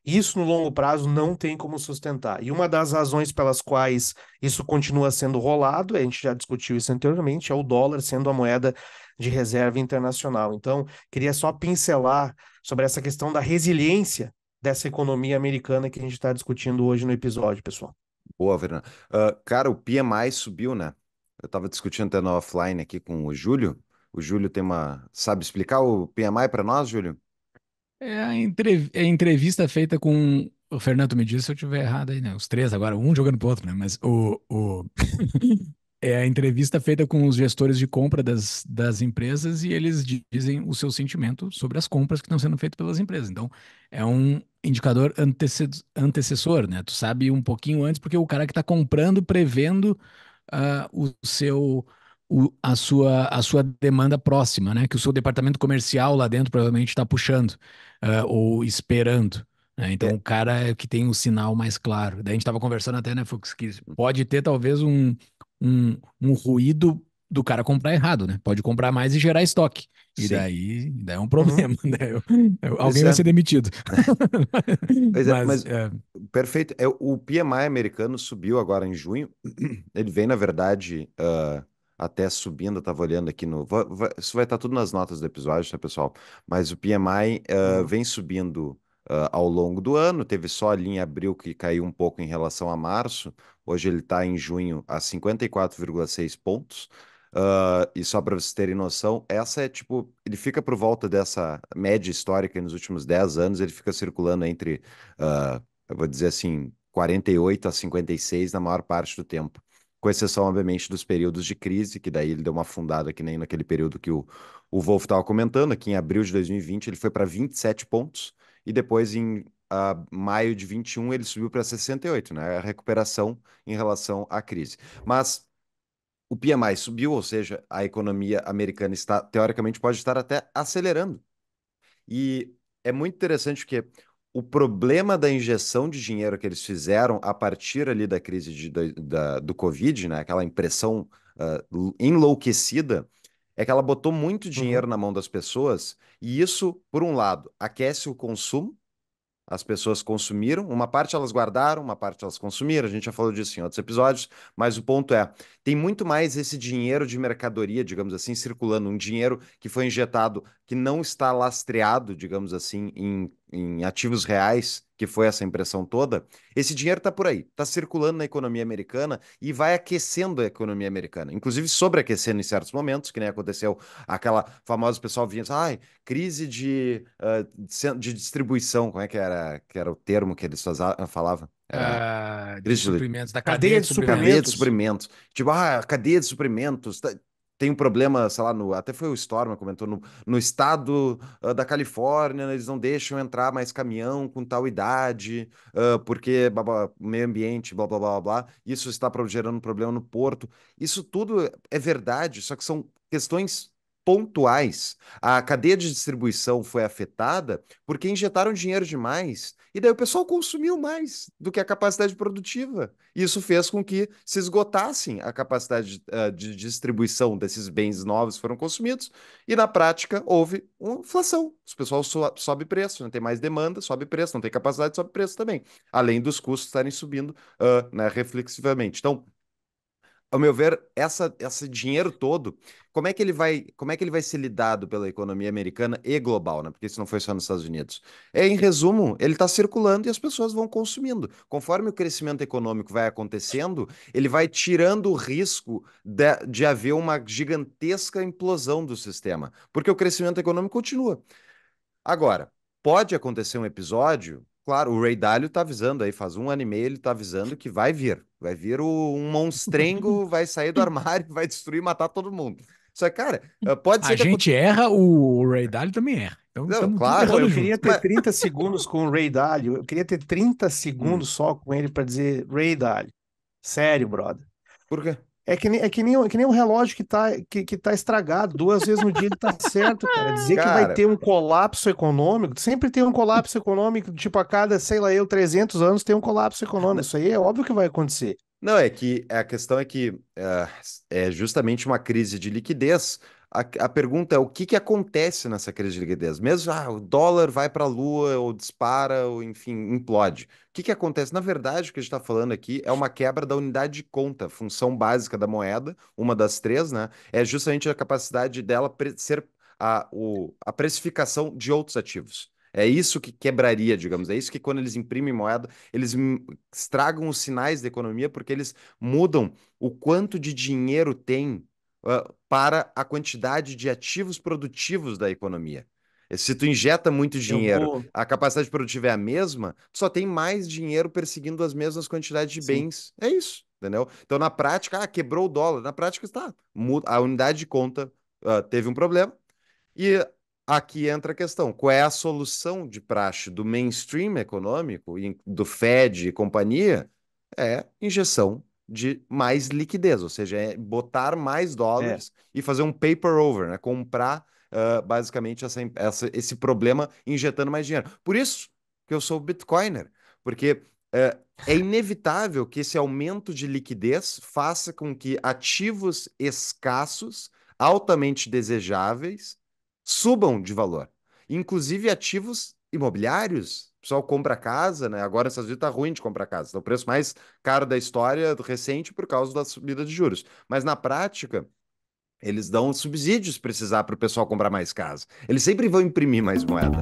Isso no longo prazo não tem como sustentar. E uma das razões pelas quais isso continua sendo rolado, a gente já discutiu isso anteriormente, é o dólar sendo a moeda de reserva internacional. Então, queria só pincelar sobre essa questão da resiliência dessa economia americana que a gente está discutindo hoje no episódio, pessoal. Boa, Verna. Uh, cara, o PMI subiu, né? Eu estava discutindo até no offline aqui com o Júlio. O Júlio tem uma. Sabe explicar o PMI para nós, Júlio? É a, entrev é a entrevista feita com o Fernando me disse se eu estiver errado aí, né? Os três agora, um jogando pro outro, né? Mas o. o... é a entrevista feita com os gestores de compra das, das empresas e eles dizem o seu sentimento sobre as compras que estão sendo feitas pelas empresas. Então, é um indicador antece antecessor, né? Tu sabe um pouquinho antes, porque o cara que está comprando, prevendo uh, o seu o, a, sua, a sua demanda próxima, né? Que o seu departamento comercial lá dentro provavelmente está puxando uh, ou esperando. Né? Então, é. o cara é que tem o um sinal mais claro. Daí a gente estava conversando até, né, Fux, que pode ter talvez um, um, um ruído do cara comprar errado, né? Pode comprar mais e gerar estoque. E daí, daí é um uhum. problema. Né? Eu, eu, alguém é. vai ser demitido. É, mas, é, mas é. perfeito. É, o PMI americano subiu agora em junho. Ele vem, na verdade, uh, até subindo, eu estava olhando aqui no. isso vai estar tá tudo nas notas do episódio, tá, pessoal? Mas o PMI eh, uh, uhum. vem subindo uh, ao longo do ano, teve só a linha abril que caiu um pouco em relação a março, hoje ele está em junho a 54,6 pontos. Uh, e só para vocês terem noção, essa é tipo, ele fica por volta dessa média histórica nos últimos 10 anos, ele fica circulando entre, eu vou dizer assim, 48 a 56 na maior parte do tempo com exceção, obviamente, dos períodos de crise, que daí ele deu uma afundada que nem naquele período que o, o Wolf estava comentando, aqui em abril de 2020 ele foi para 27 pontos, e depois em a, maio de 21 ele subiu para 68, né? A recuperação em relação à crise. Mas o PMI subiu, ou seja, a economia americana está, teoricamente, pode estar até acelerando. E é muito interessante porque o problema da injeção de dinheiro que eles fizeram a partir ali da crise de, da, do Covid, né, aquela impressão uh, enlouquecida, é que ela botou muito uhum. dinheiro uhum. na mão das pessoas e isso, por um lado, aquece o consumo, as pessoas consumiram, uma parte elas guardaram, uma parte elas consumiram, a gente já falou disso em outros episódios, mas o ponto é, tem muito mais esse dinheiro de mercadoria, digamos assim, circulando, um dinheiro que foi injetado que não está lastreado, digamos assim, em, em ativos reais, que foi essa impressão toda, esse dinheiro está por aí, está circulando na economia americana e vai aquecendo a economia americana, inclusive sobreaquecendo em certos momentos, que nem aconteceu aquela famosa pessoal vinha, ai, ah, crise de, uh, de distribuição, como é que era, que era o termo que eles falavam? uh, de suprimentos, da cadeia, cadeia de, de suprimentos. Cadeia de suprimentos. Tipo, ah, cadeia de suprimentos, tá, tem um problema, sei lá, no, até foi o Storm comentou, no, no estado uh, da Califórnia, né, eles não deixam entrar mais caminhão com tal idade, uh, porque blá, blá, meio ambiente, blá, blá, blá, blá, isso está gerando problema no porto. Isso tudo é, é verdade, só que são questões pontuais. A cadeia de distribuição foi afetada porque injetaram dinheiro demais e daí o pessoal consumiu mais do que a capacidade produtiva. Isso fez com que se esgotassem a capacidade uh, de distribuição desses bens novos que foram consumidos e na prática houve uma inflação. O pessoal so sobe preço, não né? tem mais demanda, sobe preço, não tem capacidade, sobe preço também. Além dos custos estarem subindo uh, né, reflexivamente. Então, ao meu ver, essa, esse dinheiro todo, como é que ele vai, como é que ele vai ser lidado pela economia americana e global, né? Porque isso não foi só nos Estados Unidos. É, em resumo, ele está circulando e as pessoas vão consumindo. Conforme o crescimento econômico vai acontecendo, ele vai tirando o risco de, de haver uma gigantesca implosão do sistema, porque o crescimento econômico continua. Agora, pode acontecer um episódio Claro, o Ray Dalio tá avisando aí, faz um ano e meio ele tá avisando que vai vir. Vai vir o, um monstrengo, vai sair do armário, vai destruir e matar todo mundo. Só que, cara, eh, pode ser. A gente erra, o Ray Dalio também erra. Então, não, claro, eu junto. queria ter 30 segundos com o Ray Dalio. Eu queria ter 30 segundos hum. só com ele para dizer Ray Dalio. Sério, brother. Por quê? É que, nem, é, que nem, é que nem um relógio que está que, que tá estragado, duas vezes no dia ele está certo, cara. Dizer cara, que vai ter um colapso econômico, sempre tem um colapso econômico, tipo, a cada, sei lá eu, 300 anos tem um colapso econômico. Isso aí é óbvio que vai acontecer. Não, é que a questão é que uh, é justamente uma crise de liquidez, a, a pergunta é o que, que acontece nessa crise de liquidez? Mesmo ah, o dólar vai para a lua, ou dispara, ou enfim, implode. O que, que acontece? Na verdade, o que a gente está falando aqui é uma quebra da unidade de conta, função básica da moeda, uma das três, né? É justamente a capacidade dela ser a, o, a precificação de outros ativos. É isso que quebraria, digamos. É isso que quando eles imprimem moeda, eles estragam os sinais da economia porque eles mudam o quanto de dinheiro tem. Uh, para a quantidade de ativos produtivos da economia. Se tu injeta muito dinheiro, vou... a capacidade produtiva é a mesma, tu só tem mais dinheiro perseguindo as mesmas quantidades de Sim. bens. É isso, entendeu? Então, na prática, ah, quebrou o dólar. Na prática, está. A unidade de conta uh, teve um problema. E aqui entra a questão: qual é a solução de praxe do mainstream econômico, do Fed e companhia? É injeção de mais liquidez, ou seja, é botar mais é. dólares é. e fazer um paper over, né? comprar uh, basicamente essa, essa, esse problema injetando mais dinheiro. Por isso que eu sou Bitcoiner, porque uh, é inevitável que esse aumento de liquidez faça com que ativos escassos, altamente desejáveis, subam de valor, inclusive ativos imobiliários pessoal compra casa, né? Agora essa Estados tá ruim de comprar casa. é o preço mais caro da história recente por causa da subida de juros. Mas na prática, eles dão subsídios se precisar para o pessoal comprar mais casa. Eles sempre vão imprimir mais moeda.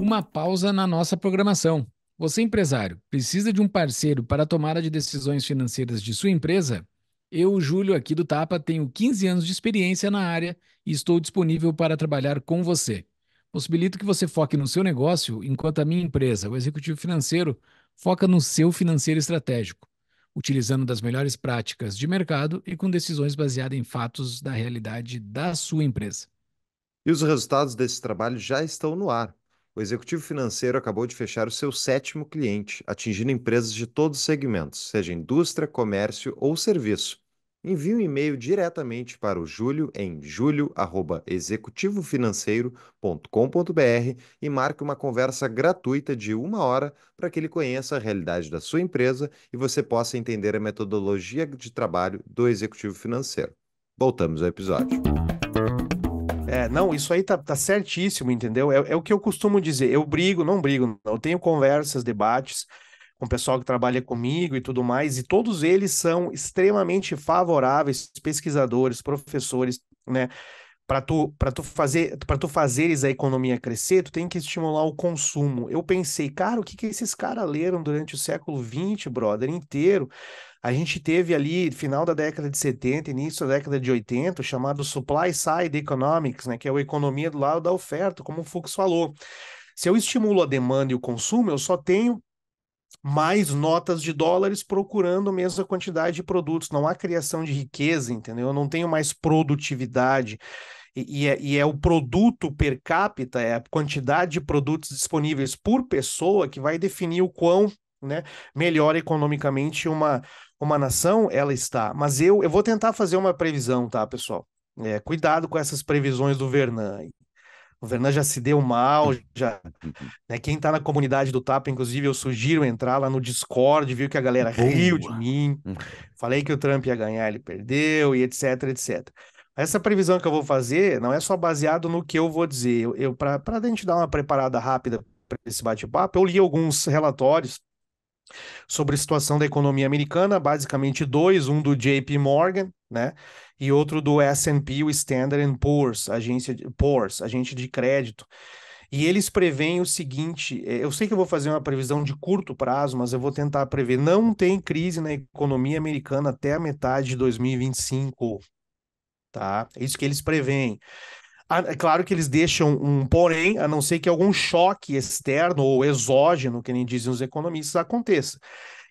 Uma pausa na nossa programação. Você, empresário, precisa de um parceiro para a tomada de decisões financeiras de sua empresa? Eu, Júlio, aqui do Tapa, tenho 15 anos de experiência na área e estou disponível para trabalhar com você. Possibilito que você foque no seu negócio, enquanto a minha empresa, o executivo financeiro, foca no seu financeiro estratégico, utilizando das melhores práticas de mercado e com decisões baseadas em fatos da realidade da sua empresa. E os resultados desse trabalho já estão no ar. O executivo financeiro acabou de fechar o seu sétimo cliente, atingindo empresas de todos os segmentos, seja indústria, comércio ou serviço envie um e-mail diretamente para o Júlio em julio@executivofinanceiro.com.br e marque uma conversa gratuita de uma hora para que ele conheça a realidade da sua empresa e você possa entender a metodologia de trabalho do executivo financeiro. Voltamos ao episódio. É, não, isso aí tá, tá certíssimo, entendeu? É, é o que eu costumo dizer. Eu brigo, não brigo, Eu tenho conversas, debates com o pessoal que trabalha comigo e tudo mais, e todos eles são extremamente favoráveis, pesquisadores, professores, né? Para tu, tu fazer, para tu fazeres a economia crescer, tu tem que estimular o consumo. Eu pensei, cara, o que que esses caras leram durante o século XX, brother, inteiro? A gente teve ali final da década de 70, início da década de 80, chamado supply side economics, né, que é a economia do lado da oferta, como o Fux falou. Se eu estimulo a demanda e o consumo, eu só tenho mais notas de dólares procurando a mesma quantidade de produtos. Não há criação de riqueza, entendeu? Eu não tenho mais produtividade. E, e, é, e, é, o produto per capita, é a quantidade de produtos disponíveis por pessoa que vai definir o quão né, melhor economicamente uma, uma nação ela está. Mas eu, eu vou tentar fazer uma previsão, tá, pessoal? É, cuidado com essas previsões do Vernan. O Vernan já se deu mal, uhum. já. Né? Quem está na comunidade do Tapa, inclusive, eu sugiro entrar lá no Discord, viu que a galera Boa. riu de mim. Hum. Falei que o Trump ia ganhar, ele perdeu, e etc, etc. Essa previsão que eu vou fazer não é só baseado no que eu vou dizer. Eu, eu para a gente dar uma preparada rápida para esse bate-papo, eu li alguns relatórios sobre a situação da economia americana, basicamente dois, um do JP Morgan, né, e outro do S&P, o Standard Poor's, agência de, Poor's, agente de crédito. E eles preveem o seguinte, é, eu sei que eu vou fazer uma previsão de curto prazo, mas eu vou tentar prever, não tem crise na economia americana até a metade de 2025. Tá? É isso que eles preveem. É claro que eles deixam um porém, a não ser que algum choque externo ou exógeno, que nem dizem os economistas, aconteça.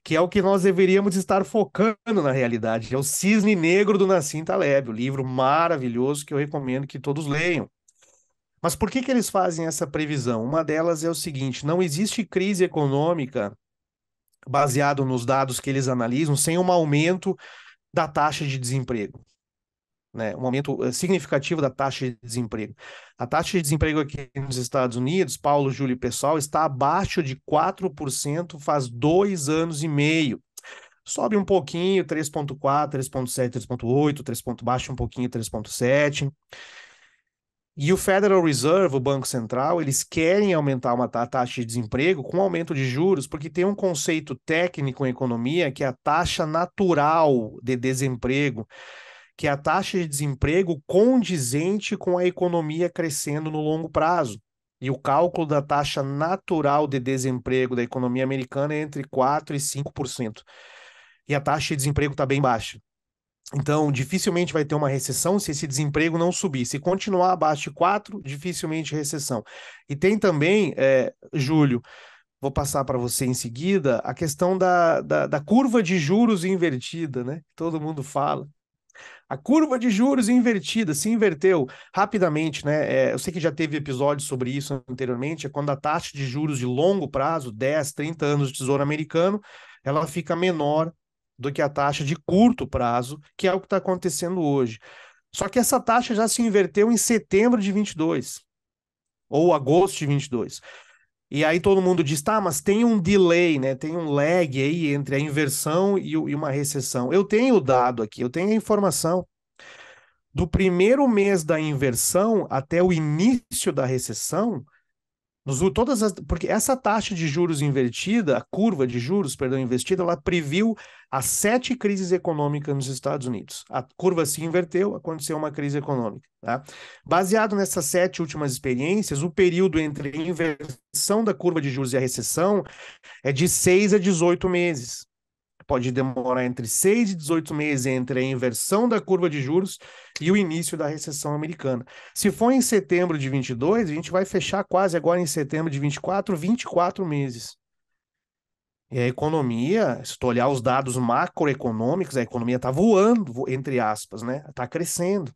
Que é o que nós deveríamos estar focando na realidade. É o Cisne Negro do Nassim Taleb, o um livro maravilhoso que eu recomendo que todos leiam. Mas por que, que eles fazem essa previsão? Uma delas é o seguinte: não existe crise econômica baseado nos dados que eles analisam sem um aumento da taxa de desemprego né, um aumento eh, significativo da taxa de desemprego. A taxa de desemprego aqui nos Estados Unidos, Paulo, Júlio e pessoal, está abaixo de 4% faz dois anos e meio. Sobe um pouquinho, 3,4, 3,7, 3,8, 3 ponto um pouquinho, 3,7. E o Federal Reserve, o Banco Central, eles querem aumentar uma taxa de desemprego com aumento de juros, porque tem um conceito técnico em economia que é a taxa natural de desemprego que é a taxa de desemprego condizente com a economia crescendo no longo prazo. E o cálculo da taxa natural de desemprego da economia americana é entre 4% e 5%. E a taxa de desemprego está bem baixa. Então, dificilmente vai ter uma recessão se esse desemprego não subir. Se continuar abaixo de 4, dificilmente recessão. E tem também, é, Júlio, vou passar para você em seguida, a questão da, da, da curva de juros invertida, né? Todo mundo fala. A curva de juros invertida se inverteu rapidamente, né? É, eu sei que já teve episódio sobre isso anteriormente, é quando a taxa de juros de longo prazo, 10, 30 anos do Tesouro Americano, ela fica menor do que a taxa de curto prazo, que é o que está acontecendo hoje. Só que essa taxa já se inverteu em setembro de 22 ou agosto de 22. E aí todo mundo diz, tá, mas tem um delay, né? Tem um lag aí entre a inversão e, e uma recessão. Eu tenho o dado aqui, eu tenho a informação. Do primeiro mês da inversão até o início da recessão, nos, todas as, porque essa taxa de juros invertida, a curva de juros, perdão, investida, ela previu as sete crises econômicas nos Estados Unidos. A curva se inverteu, aconteceu uma crise econômica. Tá? Baseado nessas sete últimas experiências, o período entre a inversão da curva de juros e a recessão é de seis a 18 meses pode demorar entre 6 e 18 meses entre a inversão da curva de juros e o início da recessão americana. Se for em setembro de 22, a gente vai fechar quase agora em setembro de 24, 24 meses. E a economia, se tu olhar os dados macroeconômicos, a economia está voando, entre aspas, né? Está crescendo.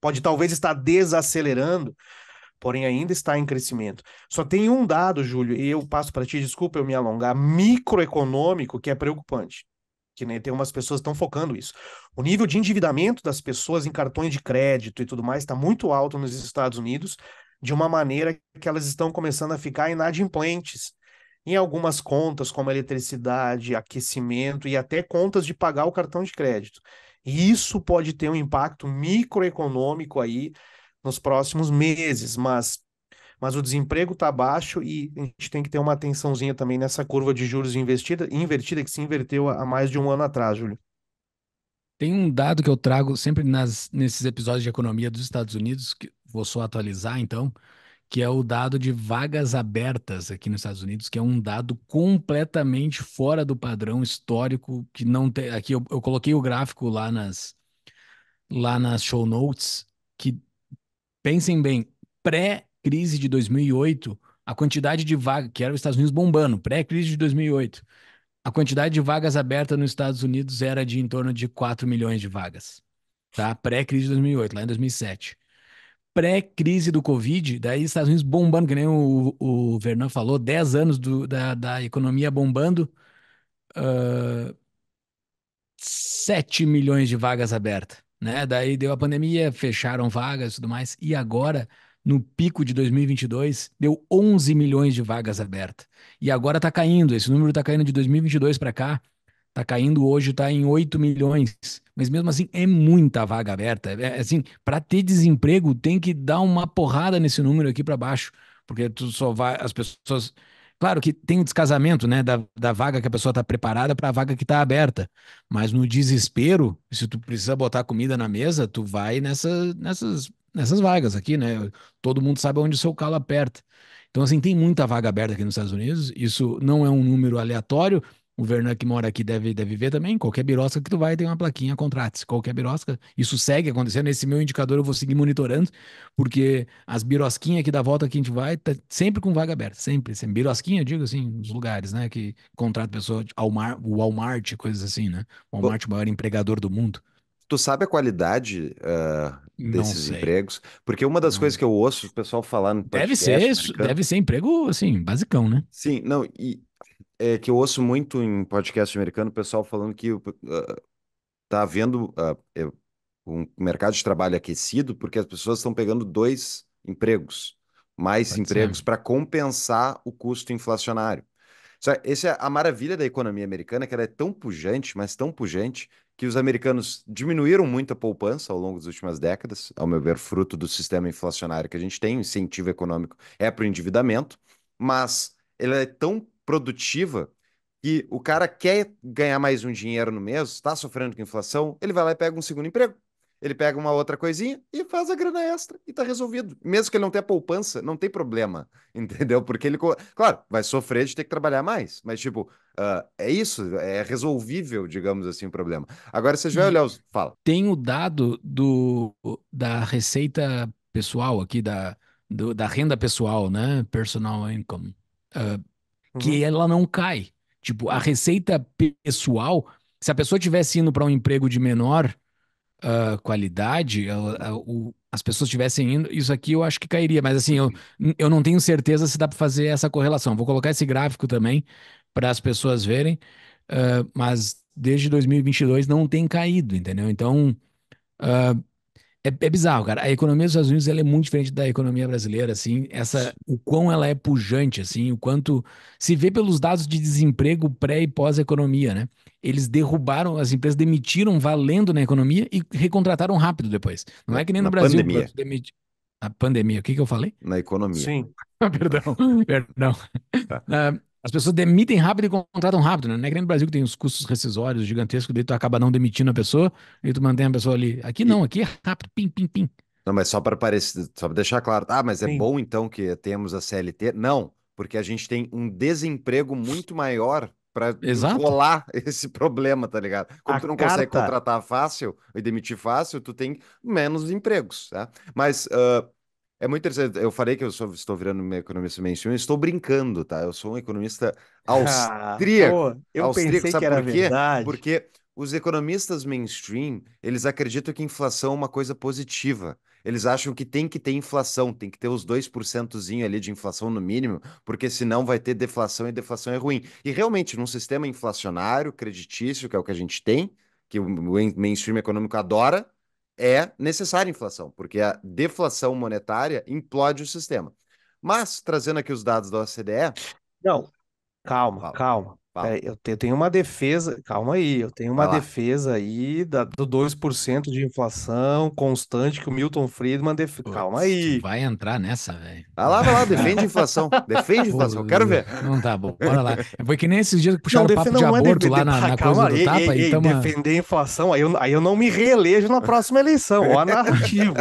Pode talvez estar desacelerando, porém ainda está em crescimento. Só tem um dado, Júlio, e eu passo para ti, desculpa eu me alongar, microeconômico, que é preocupante. Que nem né, tem umas pessoas estão focando isso. O nível de endividamento das pessoas em cartões de crédito e tudo mais está muito alto nos Estados Unidos, de uma maneira que elas estão começando a ficar inadimplentes em algumas contas, como eletricidade, aquecimento e até contas de pagar o cartão de crédito. E isso pode ter um impacto microeconômico aí nos próximos meses, mas, mas o desemprego está baixo e a gente tem que ter uma atençãozinha também nessa curva de juros investida, invertida, que se inverteu há mais de um ano atrás, Júlio. Tem um dado que eu trago sempre nas, nesses episódios de economia dos Estados Unidos, que vou só atualizar então, que é o dado de vagas abertas aqui nos Estados Unidos, que é um dado completamente fora do padrão histórico, que não tem. Aqui eu, eu coloquei o gráfico lá nas, lá nas show notes, que Pensem bem, pré-crise de 2008, a quantidade de vagas, que era os Estados Unidos bombando, pré-crise de 2008, a quantidade de vagas abertas nos Estados Unidos era de em torno de 4 milhões de vagas, tá? Pré-crise de 2008, lá em 2007. Pré-crise do Covid, daí Estados Unidos bombando, que nem o, o Vernon falou, 10 anos do, da, da economia bombando, uh, ah, 7 milhões de vagas abertas né? Daí deu a pandemia, fecharam vagas e tudo mais. E agora, no pico de 2022, deu 11 milhões de vagas abertas. E agora está caindo, esse número está caindo de 2022 para cá. Está caindo hoje, está em 8 milhões. Mas mesmo assim, é muita vaga aberta. É, é assim, para ter desemprego, tem que dar uma porrada nesse número aqui para baixo, porque tu só vai, as pessoas Claro que tem o descasamento né, da, da vaga que a pessoa está preparada para a vaga que está aberta. Mas no desespero, se tu precisa botar comida na mesa, tu vai nessa, nessas, nessas vagas aqui, né? Todo mundo sabe onde o seu calo aperta. Então, assim, tem muita vaga aberta aqui nos Estados Unidos. Isso não é um número aleatório, o Vernan que mora aqui deve, deve ver também. Qualquer birosca que tu vai tem uma plaquinha -se. Qualquer birosca. Isso segue acontecendo. Esse meu indicador eu vou seguir monitorando, porque as birosquinhas aqui da volta que a gente vai, tá sempre com vaga aberta. Sempre. sempre. Birosquinha, digo assim, os lugares, né? Que contrata pessoa, Walmart, Walmart, coisas assim, né? Walmart, o maior empregador do mundo. Tu sabe a qualidade uh, desses empregos? Porque uma das não. coisas que eu ouço o pessoal falar no podcast, Deve ser, isso deve ser emprego, assim, basicão, né? Sim, não, e, é que eu ouço muito em podcast americano o pessoal falando que uh, tá havendo uh, um mercado de trabalho aquecido porque as pessoas estão pegando dois empregos, mais Pode empregos para compensar o custo inflacionário. Essa é a maravilha da economia americana, que ela é tão pujante, mas tão pujante, que os americanos diminuíram muito a poupança ao longo das últimas décadas, ao meu ver, fruto do sistema inflacionário que a gente tem, o incentivo econômico é para o endividamento, mas ela é tão produtiva que o cara quer ganhar mais um dinheiro no mês, está sofrendo com inflação, ele vai lá e pega um segundo emprego. Ele pega uma outra coisinha e faz a grana extra e está resolvido. Mesmo que ele não tenha poupança, não tem problema, entendeu? Porque ele, claro, vai sofrer de ter que trabalhar mais, mas tipo, uh, é isso, é resolvível, digamos assim, o problema. Agora você já vai olhar os. Fala. Tem o dado do, da receita pessoal aqui, da, do, da renda pessoal, né? Personal income. Uh, uhum. que ela não cai. Tipo, a receita pessoal, se a pessoa tivesse indo para um emprego de menor uh, qualidade, as pessoas tivessem indo, isso aqui eu acho que cairia. Mas assim, eu, eu não tenho certeza se dá para fazer essa correlação. Vou colocar esse gráfico também para as pessoas verem. Ah, mas desde 2022 não tem caído, entendeu? Então, Uh, é, é, bizarro, cara. A economia dos Estados Unidos ela é muito diferente da economia brasileira, assim. Essa, o quão ela é pujante, assim, o quanto se vê pelos dados de desemprego pré e pós economia, né? Eles derrubaram, as empresas demitiram valendo na economia e recontrataram rápido depois. Não é que nem no na Brasil. Pandemia. Demit... Na pandemia, o que, que eu falei? Na economia. Sim. perdão, perdão. Tá. Uh, as pessoas demitem rápido e contratam rápido, né? Não é que nem no Brasil que tem os custos rescisórios gigantescos, daí tu acaba não demitindo a pessoa e tu mantém a pessoa ali. Aqui não, aqui é rápido, pim, pim, pim. Não, mas só para parecer, só para deixar claro, ah, mas é Sim. bom então que temos a CLT? Não, porque a gente tem um desemprego muito maior para colar esse problema, tá ligado? Como a tu não carta... consegue contratar fácil e demitir fácil, tu tem menos empregos, tá? Mas uh, é muito interessante. Eu falei que eu sou, estou virando um economista mainstream, estou brincando, tá? Eu sou um economista ah, austríaco. Ah, pô, eu austríaco, pensei sabe que era por quê? verdade. Porque os economistas mainstream, eles acreditam que inflação é uma coisa positiva. Eles acham que tem que ter inflação, tem que ter os 2% ali de inflação no mínimo, porque senão vai ter deflação e deflação é ruim. E realmente, num sistema inflacionário, creditício, que é o que a gente tem, que o mainstream econômico adora, é necessária inflação, porque a deflação monetária implode o sistema. Mas, trazendo aqui os dados da OCDE. Não, calma, calma. calma. Peraí, eu, tenho uma defesa, calma aí, eu tenho uma defesa aí da, do 2% de inflação constante que o Milton Friedman def... Putz, calma aí. Vai entrar nessa, velho. Vai lá, vai lá, defende inflação, defende inflação, quero ver. Não tá bom, bora lá. Foi que nem esses dias que puxaram não, o papo de não é aborto é lá na, na calma, coisa do ei, tapa. Ei, então, defender a inflação, aí eu, aí eu não me reelejo na próxima eleição, ó a narrativa.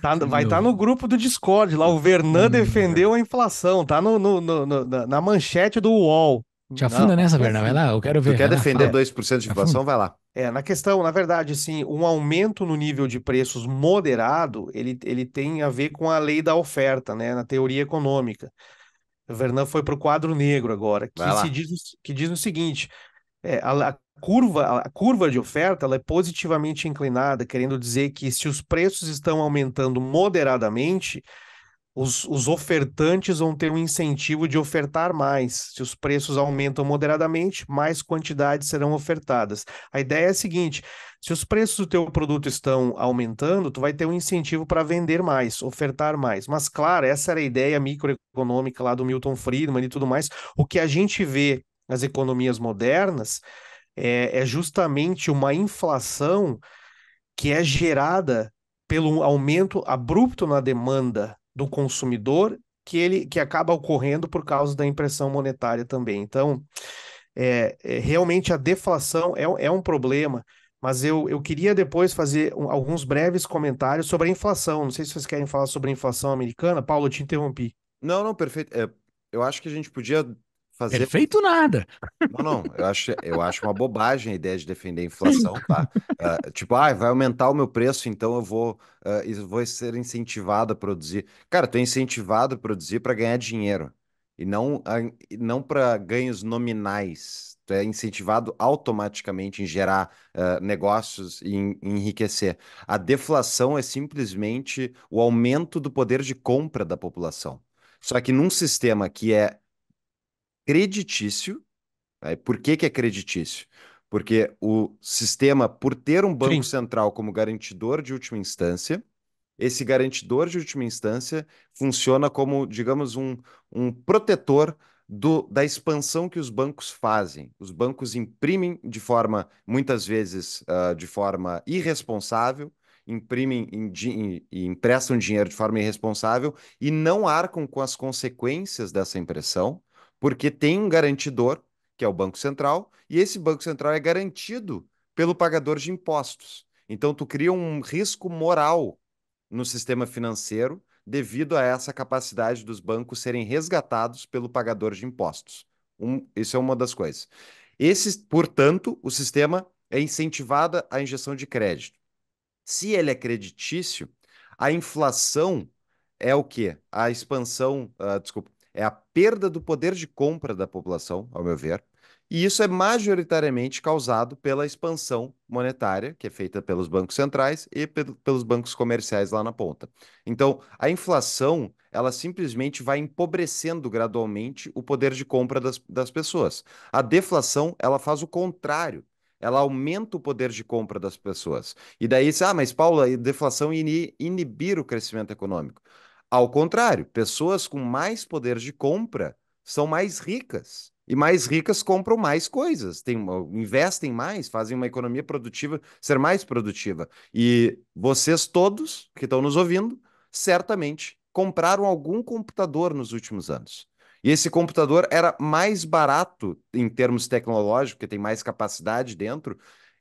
tá, vai estar tá no tá grupo do Discord lá, o Vernan hum, defendeu a inflação, tá no, no, no, no na manchete do UOL. Te afunda nessa, Verna, vai lá, eu quero ver. Tu quer defender lá, 2% de inflação, vai lá. É, na questão, na verdade, assim, um aumento no nível de preços moderado, ele, ele tem a ver com a lei da oferta, né, na teoria econômica. O Vernan foi para o quadro negro agora, que, diz, que diz o seguinte, é, a, a, curva, a curva de oferta ela é positivamente inclinada, querendo dizer que se os preços estão aumentando moderadamente, os, os, ofertantes vão ter um incentivo de ofertar mais. Se os preços aumentam moderadamente, mais quantidades serão ofertadas. A ideia é a seguinte: se os preços do teu produto estão aumentando, tu vai ter um incentivo para vender mais, ofertar mais. Mas claro, essa era a ideia microeconômica lá do Milton Friedman e tudo mais. O que a gente vê nas economias modernas é, é justamente uma inflação que é gerada pelo aumento abrupto na demanda do consumidor que ele que acaba ocorrendo por causa da impressão monetária também. Então, é, é realmente a deflação é, é um problema, mas eu, eu queria depois fazer um, alguns breves comentários sobre a inflação. Não sei se vocês querem falar sobre a inflação americana. Paulo, eu te interrompi. Não, não, perfeito. É, eu acho que a gente podia fazer. Perfeito nada. Não, não. Eu acho, eu acho uma bobagem a ideia de defender a inflação, tá? Uh, tipo, ah, vai aumentar o meu preço, então eu vou, uh, vou ser incentivado a produzir. Cara, tu é incentivado a produzir para ganhar dinheiro e não, uh, não para ganhos nominais. Tu é incentivado automaticamente em gerar negócios e em enriquecer. A deflação é simplesmente o aumento do poder de compra da população. Só que num sistema que é creditício. Aí, né? por que, que é creditício? Porque o sistema, por ter um banco Sim. central como garantidor de última instância, esse garantidor de última instância funciona como, digamos, um, um protetor do, da expansão que os bancos fazem. Os bancos imprimem de forma, muitas vezes, uh, de forma irresponsável, imprimem e emprestam dinheiro de forma irresponsável e não arcam com as consequências dessa impressão. Porque tem um garantidor, que é o Banco Central, e esse Banco Central é garantido pelo pagador de impostos. Então, tu cria um risco moral no sistema financeiro devido a essa capacidade dos bancos serem resgatados pelo pagador de impostos. Um, isso é uma das coisas. Esse, portanto, o sistema é incentivada a injeção de crédito. Se ele é creditício, a inflação é o quê? A expansão, uh, desculpa, é a perda do poder de compra da população, ao meu ver, e isso é majoritariamente causado pela expansão monetária, que é feita pelos bancos centrais e pelos bancos comerciais lá na ponta. Então, a inflação, ela simplesmente vai empobrecendo gradualmente o poder de compra das, das pessoas. A deflação, ela faz o contrário. Ela aumenta o poder de compra das pessoas. E daí, ah, mas Paula, deflação inibir o crescimento econômico. Ao contrário, pessoas com mais poder de compra são mais ricas. E mais ricas compram mais coisas, tem, investem mais, fazem uma economia produtiva ser mais produtiva. E vocês todos que estão nos ouvindo, certamente compraram algum computador nos últimos anos. E esse computador era mais barato em termos tecnológicos, porque tem mais capacidade dentro,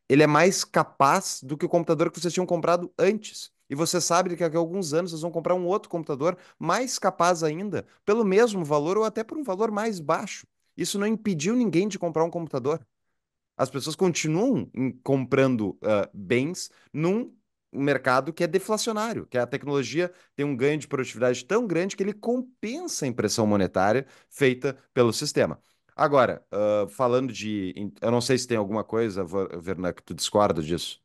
ele é mais capaz do que o computador que vocês tinham comprado antes. E você sabe que daqui a alguns anos vocês vão comprar um outro computador mais capaz ainda, pelo mesmo valor ou até por um valor mais baixo. Isso não impediu ninguém de comprar um computador. As pessoas continuam comprando uh, bens num mercado que é deflacionário, que a tecnologia tem um ganho de produtividade tão grande que ele compensa a impressão monetária feita pelo sistema. Agora, uh, falando de. Eu não sei se tem alguma coisa, Verna, que tu discorda disso.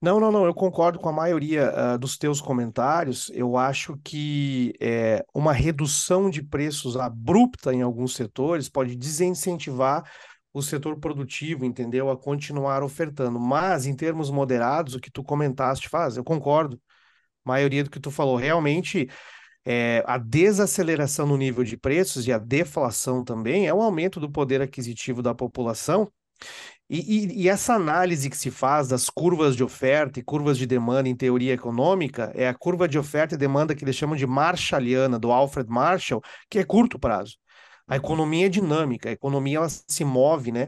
Não, não, não, eu concordo com a maioria uh, dos teus comentários. Eu acho que é, uma redução de preços abrupta em alguns setores pode desincentivar o setor produtivo, entendeu, a continuar ofertando. Mas, em termos moderados, o que tu comentaste faz, eu concordo. A maioria do que tu falou, realmente, é, a desaceleração no nível de preços e a deflação também é um aumento do poder aquisitivo da população e, e, e, essa análise que se faz das curvas de oferta e curvas de demanda em teoria econômica é a curva de oferta e demanda que eles chamam de Marshalliana, do Alfred Marshall, que é curto prazo. A economia é dinâmica, a economia ela se move, né?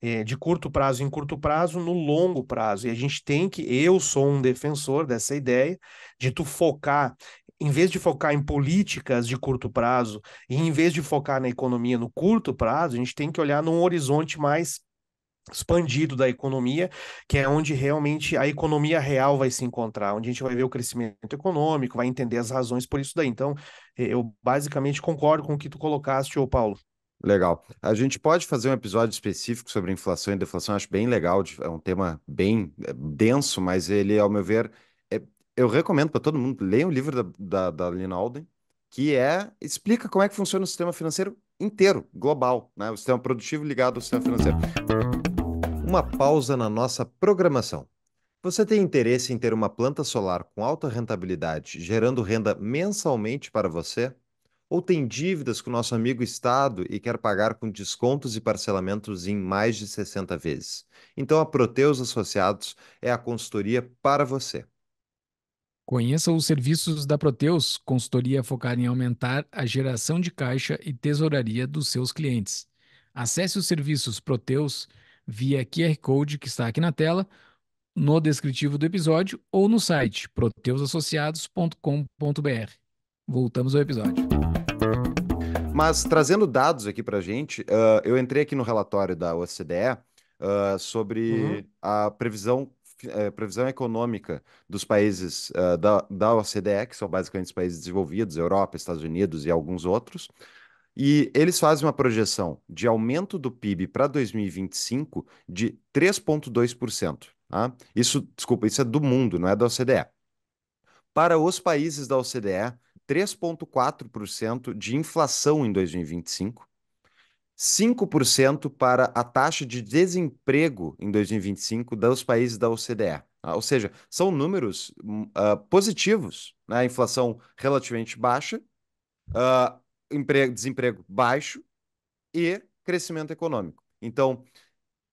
É, de curto prazo em curto prazo, no longo prazo. E a gente tem que, eu sou um defensor dessa ideia, de tu focar em vez de focar em políticas de curto prazo e em vez de focar na economia no curto prazo, a gente tem que olhar num horizonte mais expandido da economia, que é onde realmente a economia real vai se encontrar, onde a gente vai ver o crescimento econômico, vai entender as razões por isso daí. Então, eh, eu basicamente concordo com o que tu colocaste, ô Paulo. Legal. A gente pode fazer um episódio específico sobre inflação e deflação, acho bem legal, é um tema bem é, denso, mas ele, ao meu ver, é... eu recomendo para todo mundo, ler o livro da, da, da Lina Alden, que é, explica como é que funciona o sistema financeiro inteiro, global, né? o sistema produtivo ligado ao sistema financeiro uma pausa na nossa programação. Você tem interesse em ter uma planta solar com alta rentabilidade, gerando renda mensalmente para você? Ou tem dívidas com nosso amigo Estado e quer pagar com descontos e parcelamentos em mais de 60 vezes? Então a Proteus Associados é a consultoria para você. Conheça os serviços da Proteus, consultoria focada em aumentar a geração de caixa e tesouraria dos seus clientes. Acesse os serviços Proteus.com via QR Code que está aqui na tela, no descritivo do episódio ou no site proteusassociados.com.br. Voltamos ao episódio. Mas trazendo dados aqui para a gente, uh, eu entrei aqui no relatório da OCDE uh, ah, sobre uhum. a previsão eh, previsão econômica dos países uh, da, da OCDE, que são basicamente os países desenvolvidos, Europa, Estados Unidos e alguns outros, e eles fazem uma projeção de aumento do PIB para 2025 de 3,2%. Tá? Isso, desculpa, isso é do mundo, não é da OCDE. Para os países da OCDE, 3,4% de inflação em 2025, 5% para a taxa de desemprego em 2025 dos países da OCDE. Tá? Ou seja, são números uh, positivos, né? inflação relativamente baixa, uh, emprego, desemprego baixo e crescimento econômico. Então,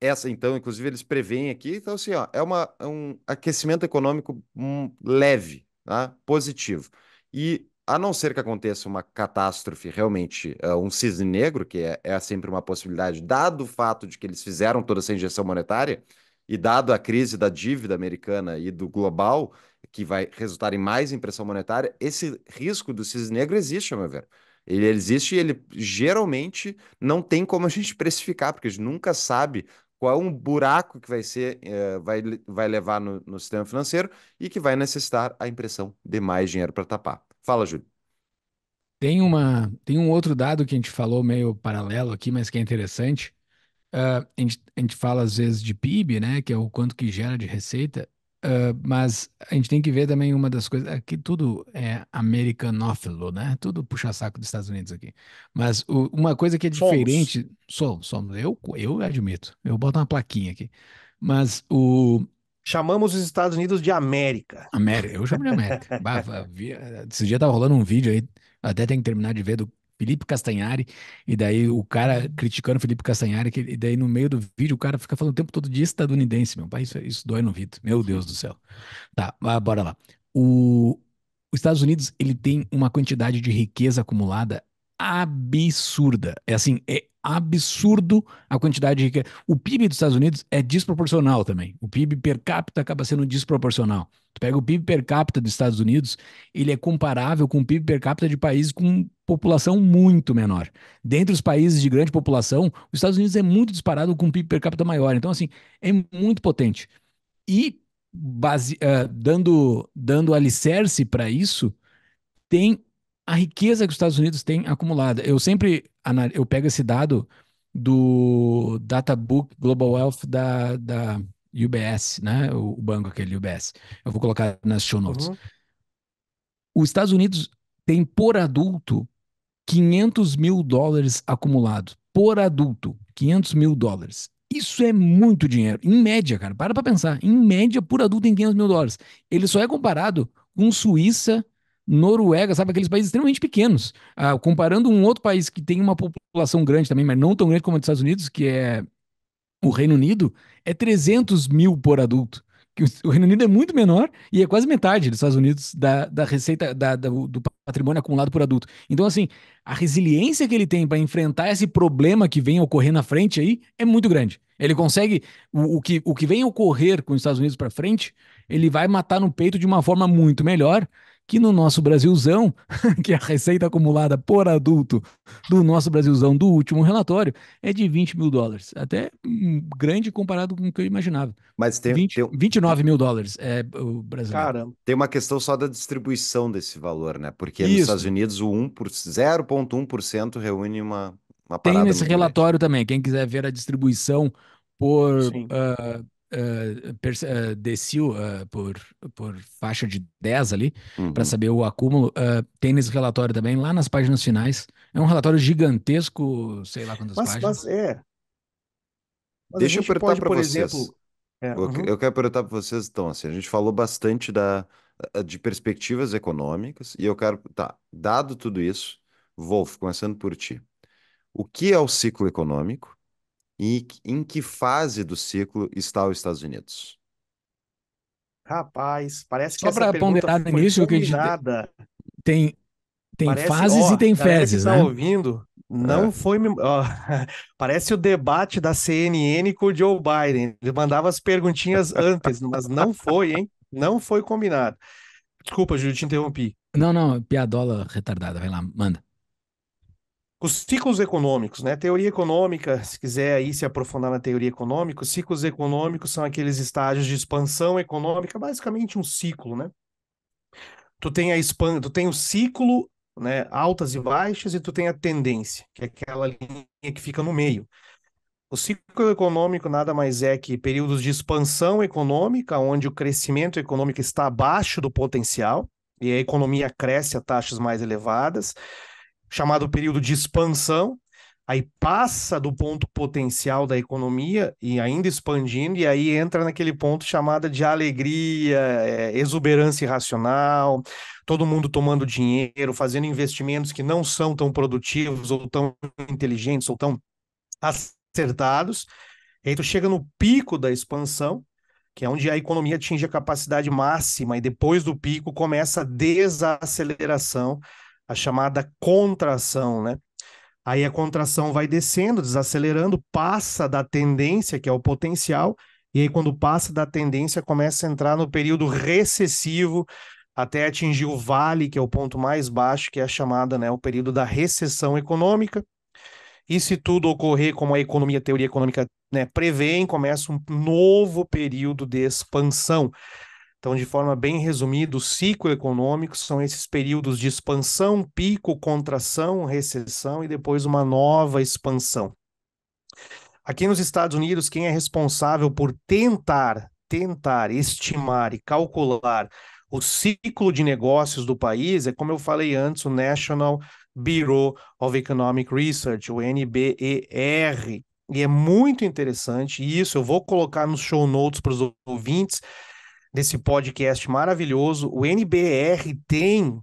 essa, então, inclusive, eles preveem aqui, então, assim, ó, é uma, é um aquecimento econômico hum, leve, tá? positivo. E a não ser que aconteça uma catástrofe realmente, uh, um cisne negro, que é, é sempre uma possibilidade, dado o fato de que eles fizeram toda essa injeção monetária, e dado a crise da dívida americana e do global, que vai resultar em mais impressão monetária, esse risco do cisne negro existe, a meu ver. Ele existe e ele geralmente não tem como a gente precificar, porque a gente nunca sabe qual é um buraco que vai ser, eh, vai, vai levar no, no, sistema financeiro e que vai necessitar a impressão de mais dinheiro para tapar. Fala, Júlio. Tem, uma, tem um outro dado que a gente falou meio paralelo aqui, mas que é interessante. Uh, a, gente, a gente fala às vezes de PIB, né, que é o quanto que gera de receita, ah, mas a gente tem que ver também uma das coisas, aqui é tudo é americanófilo, né? Tudo puxa saco dos Estados Unidos aqui. Mas o, uma coisa que é diferente, somos, somos, eu, eu admito, eu boto uma plaquinha aqui. Mas o, Chamamos os Estados Unidos de América. América, eu chamo de América. bah, vi, esse dia tava rolando um vídeo aí, até tem que terminar de ver do Felipe Castanhari, e daí o cara criticando Felipe Castanhari, que, e daí no meio do vídeo o cara fica falando o tempo todo de estadunidense, meu pai, isso, é, isso dói no ouvido, meu Deus do céu. Tá, ah, bora lá. O, os Estados Unidos, ele tem uma quantidade de riqueza acumulada absurda, é assim, é absurdo a quantidade de riqueza. O PIB dos Estados Unidos é desproporcional também. O PIB per capita acaba sendo desproporcional. Tu pega o PIB per capita dos Estados Unidos, ele é comparável com o PIB per capita de países com população muito menor. Dentre os países de grande população, os Estados Unidos é muito disparado com o PIB per capita maior. Então, assim, é muito potente. E base, uh, dando, dando alicerce para isso, tem a riqueza que os Estados Unidos têm acumulada. Eu sempre eu pego esse dado do Data Book Global Wealth da, da UBS, né? O, o banco aquele UBS. Eu vou colocar nas show notes. Uhum. Os Estados Unidos têm por adulto 500 mil dólares acumulados. Por adulto, 500 mil dólares. Isso é muito dinheiro. Em média, cara, para pra pensar. Em média, por adulto tem 500 mil dólares. Ele só é comparado com Suíça, Noruega, sabe? Aqueles países extremamente pequenos. Ah, comparando um outro país que tem uma população grande também, mas não tão grande como a dos Estados Unidos, que é o Reino Unido, é 300 mil por adulto. o Reino Unido é muito menor e é quase metade dos Estados Unidos da, da receita da, da, do patrimônio acumulado por adulto. Então, assim, a resiliência que ele tem para enfrentar esse problema que vem ocorrer na frente aí é muito grande. Ele consegue o, o que, o que vem ocorrer com os Estados Unidos para frente, ele vai matar no peito de uma forma muito melhor que no nosso Brasilzão, que é a receita acumulada por adulto do nosso Brasilzão do último relatório é de 20 mil dólares. Até hum, grande comparado com o que eu imaginava. Mas tem, 20, tem... 29 mil dólares é o Brasil. Cara, tem uma questão só da distribuição desse valor, né? Porque Isso. nos Estados Unidos o 0,1% reúne uma, uma Tem nesse relatório grande. também. Quem quiser ver a distribuição por uh, uh, eh, eh, desceu uh, por, por faixa de 10 ali, uhum. para saber o acúmulo. Eh, tem nesse relatório também, lá nas páginas finais. É um relatório gigantesco, sei lá quantas mas, páginas. Mas é. Mas Deixa eu perguntar para vocês. Exemplo... É, eu, uhum. eu, quero perguntar para vocês, então, assim, a gente falou bastante da, de perspectivas econômicas, e eu quero, tá, dado tudo isso, Wolf, começando por ti. O que é o ciclo econômico? E em que fase do ciclo está os Estados Unidos? Rapaz, parece que Só essa pergunta ponderar foi nisso, combinada. tem tem parece, fases ó, e tem fezes, tá né? Tá ouvindo? Não é. foi. Ó, parece o debate da CNN com o Joe Biden. Ele mandava as perguntinhas antes, mas não foi, hein? Não foi combinado. Desculpa, Júlio, te interrompi. Não, não, piadola retardada, vai lá, manda. Os ciclos econômicos, né? Teoria econômica, se quiser aí se aprofundar na teoria econômica, os ciclos econômicos são aqueles estágios de expansão econômica, basicamente um ciclo, né? Tu tem a expan... tu tem o ciclo, né, altas e baixas e tu tem a tendência, que é aquela linha que fica no meio. O ciclo econômico nada mais é que períodos de expansão econômica, onde o crescimento econômico está abaixo do potencial e a economia cresce a taxas mais elevadas chamado período de expansão, aí passa do ponto potencial da economia e ainda expandindo, e aí entra naquele ponto chamado de alegria, é, exuberância irracional, todo mundo tomando dinheiro, fazendo investimentos que não são tão produtivos ou tão inteligentes ou tão acertados. aí tu chega no pico da expansão, que é onde a economia atinge a capacidade máxima e depois do pico começa a desaceleração a chamada contração, né? Aí a contração vai descendo, desacelerando, passa da tendência, que é o potencial, e aí quando passa da tendência, começa a entrar no período recessivo até atingir o vale, que é o ponto mais baixo, que é a chamada, né, o período da recessão econômica. E se tudo ocorrer como a economia, a teoria econômica né, prevê, começa um novo período de expansão. Então, de forma bem resumida, o ciclo econômico são esses períodos de expansão, pico, contração, recessão e depois uma nova expansão. Aqui nos Estados Unidos, quem é responsável por tentar, tentar estimar e calcular o ciclo de negócios do país é, como eu falei antes, o National Bureau of Economic Research, o NBER. E é muito interessante isso, eu vou colocar nos show notes para os ouvintes desse podcast maravilhoso, o NBR tem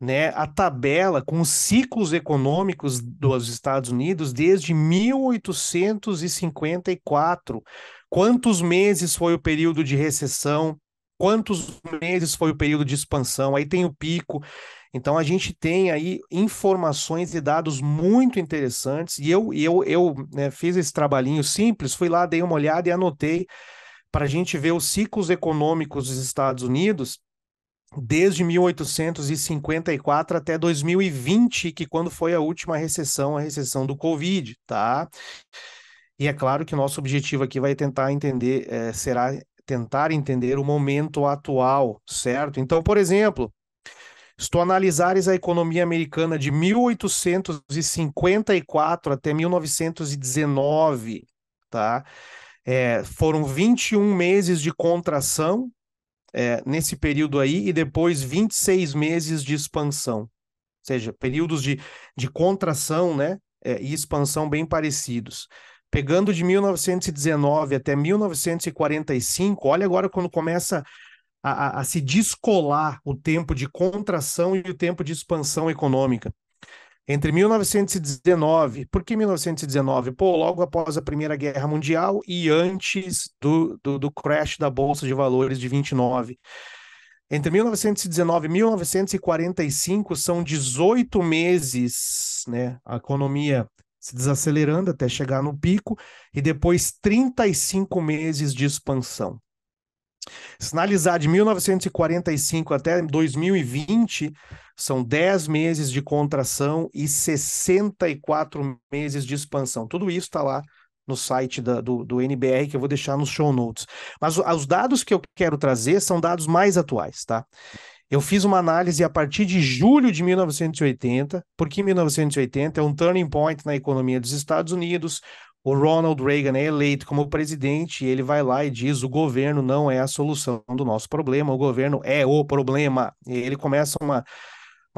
né, a tabela com os ciclos econômicos dos Estados Unidos desde 1854. Quantos meses foi o período de recessão? Quantos meses foi o período de expansão? Aí tem o pico. Então a gente tem aí informações e dados muito interessantes. E eu, eu, eu né, fiz esse trabalhinho simples, fui lá, dei uma olhada e anotei para a gente ver os ciclos econômicos dos Estados Unidos desde 1854 até 2020, que quando foi a última recessão, a recessão do Covid, tá? E é claro que o nosso objetivo aqui vai tentar entender, é, será tentar entender o momento atual, certo? Então, por exemplo, se tu analisares a economia americana de 1854 até 1919, tá? É, foram 21 meses de contração é, nesse período aí e depois 26 meses de expansão. Ou seja, períodos de, de contração né, é, e expansão bem parecidos. Pegando de 1919 até 1945, olha agora quando começa a, a, a se descolar o tempo de contração e o tempo de expansão econômica entre 1919, por que 1919? Pô, logo após a Primeira Guerra Mundial e antes do, do, do crash da Bolsa de Valores de 29. Entre 1919 e 1945 são 18 meses, né? A economia se desacelerando até chegar no pico e depois 35 meses de expansão. Se analisar de 1945 até 2020, são 10 meses de contração e 64 meses de expansão. Tudo isso está lá no site da, do, do, NBR, que eu vou deixar nos show notes. Mas os dados que eu quero trazer são dados mais atuais, tá? Eu fiz uma análise a partir de julho de 1980, porque 1980 é um turning point na economia dos Estados Unidos. O Ronald Reagan é eleito como presidente e ele vai lá e diz: o governo não é a solução do nosso problema, o governo é o problema. E ele começa uma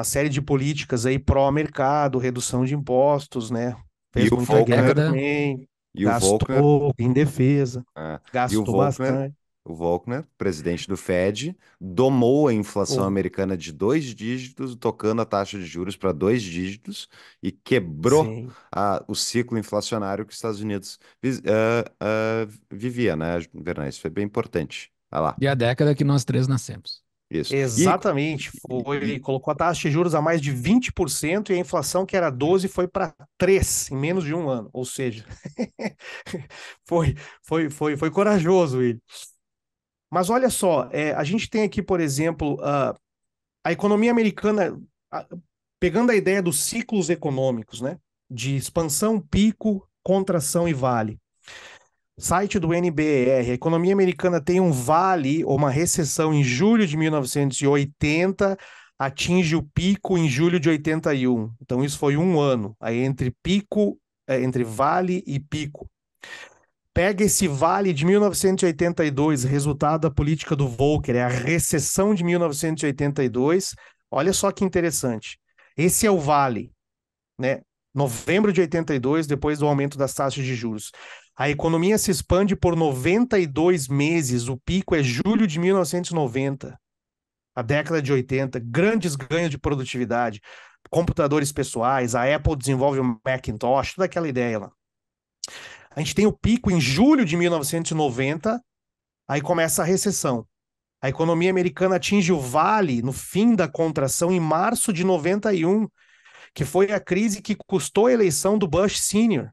uma série de políticas aí pró-mercado, redução de impostos, né? Fez e muita guerra também. E gastou o Volcker, em defesa. Ah, gastou Volcker, bastante. O Volkner, presidente do Fed, domou a inflação oh. americana de dois dígitos, tocando a taxa de juros para dois dígitos e quebrou a, o ciclo inflacionário que os Estados Unidos uh, uh, vivia, né, Verna? Isso foi bem importante. Olha lá. E a década que nós três nascemos. Isso. Exatamente. E... Foi, e... colocou a taxa de juros a mais de 20% e a inflação, que era 12%, foi para 3% em menos de um ano. Ou seja, foi, foi, foi, foi corajoso, Will. Mas olha só, é, a gente tem aqui, por exemplo, a a economia americana, pegando a ideia dos ciclos econômicos, né? De expansão, pico, contração e vale. Site do NBR. A economia americana tem um vale ou uma recessão em julho de 1980, atinge o pico em julho de 81. Então, isso foi um ano aí entre pico, é, entre vale e pico. Pega esse vale de 1982, resultado da política do Volcker, é a recessão de 1982. Olha só que interessante. Esse é o vale, né? Novembro de 82, depois do aumento das taxas de juros. A economia se expande por 92 meses. O pico é julho de 1990. A década de 80, grandes ganhos de produtividade, computadores pessoais, a Apple desenvolve o Macintosh, toda aquela ideia lá. A gente tem o pico em julho de 1990, aí começa a recessão. A economia americana atinge o vale no fim da contração em março de 91, que foi a crise que custou a eleição do Bush Sr.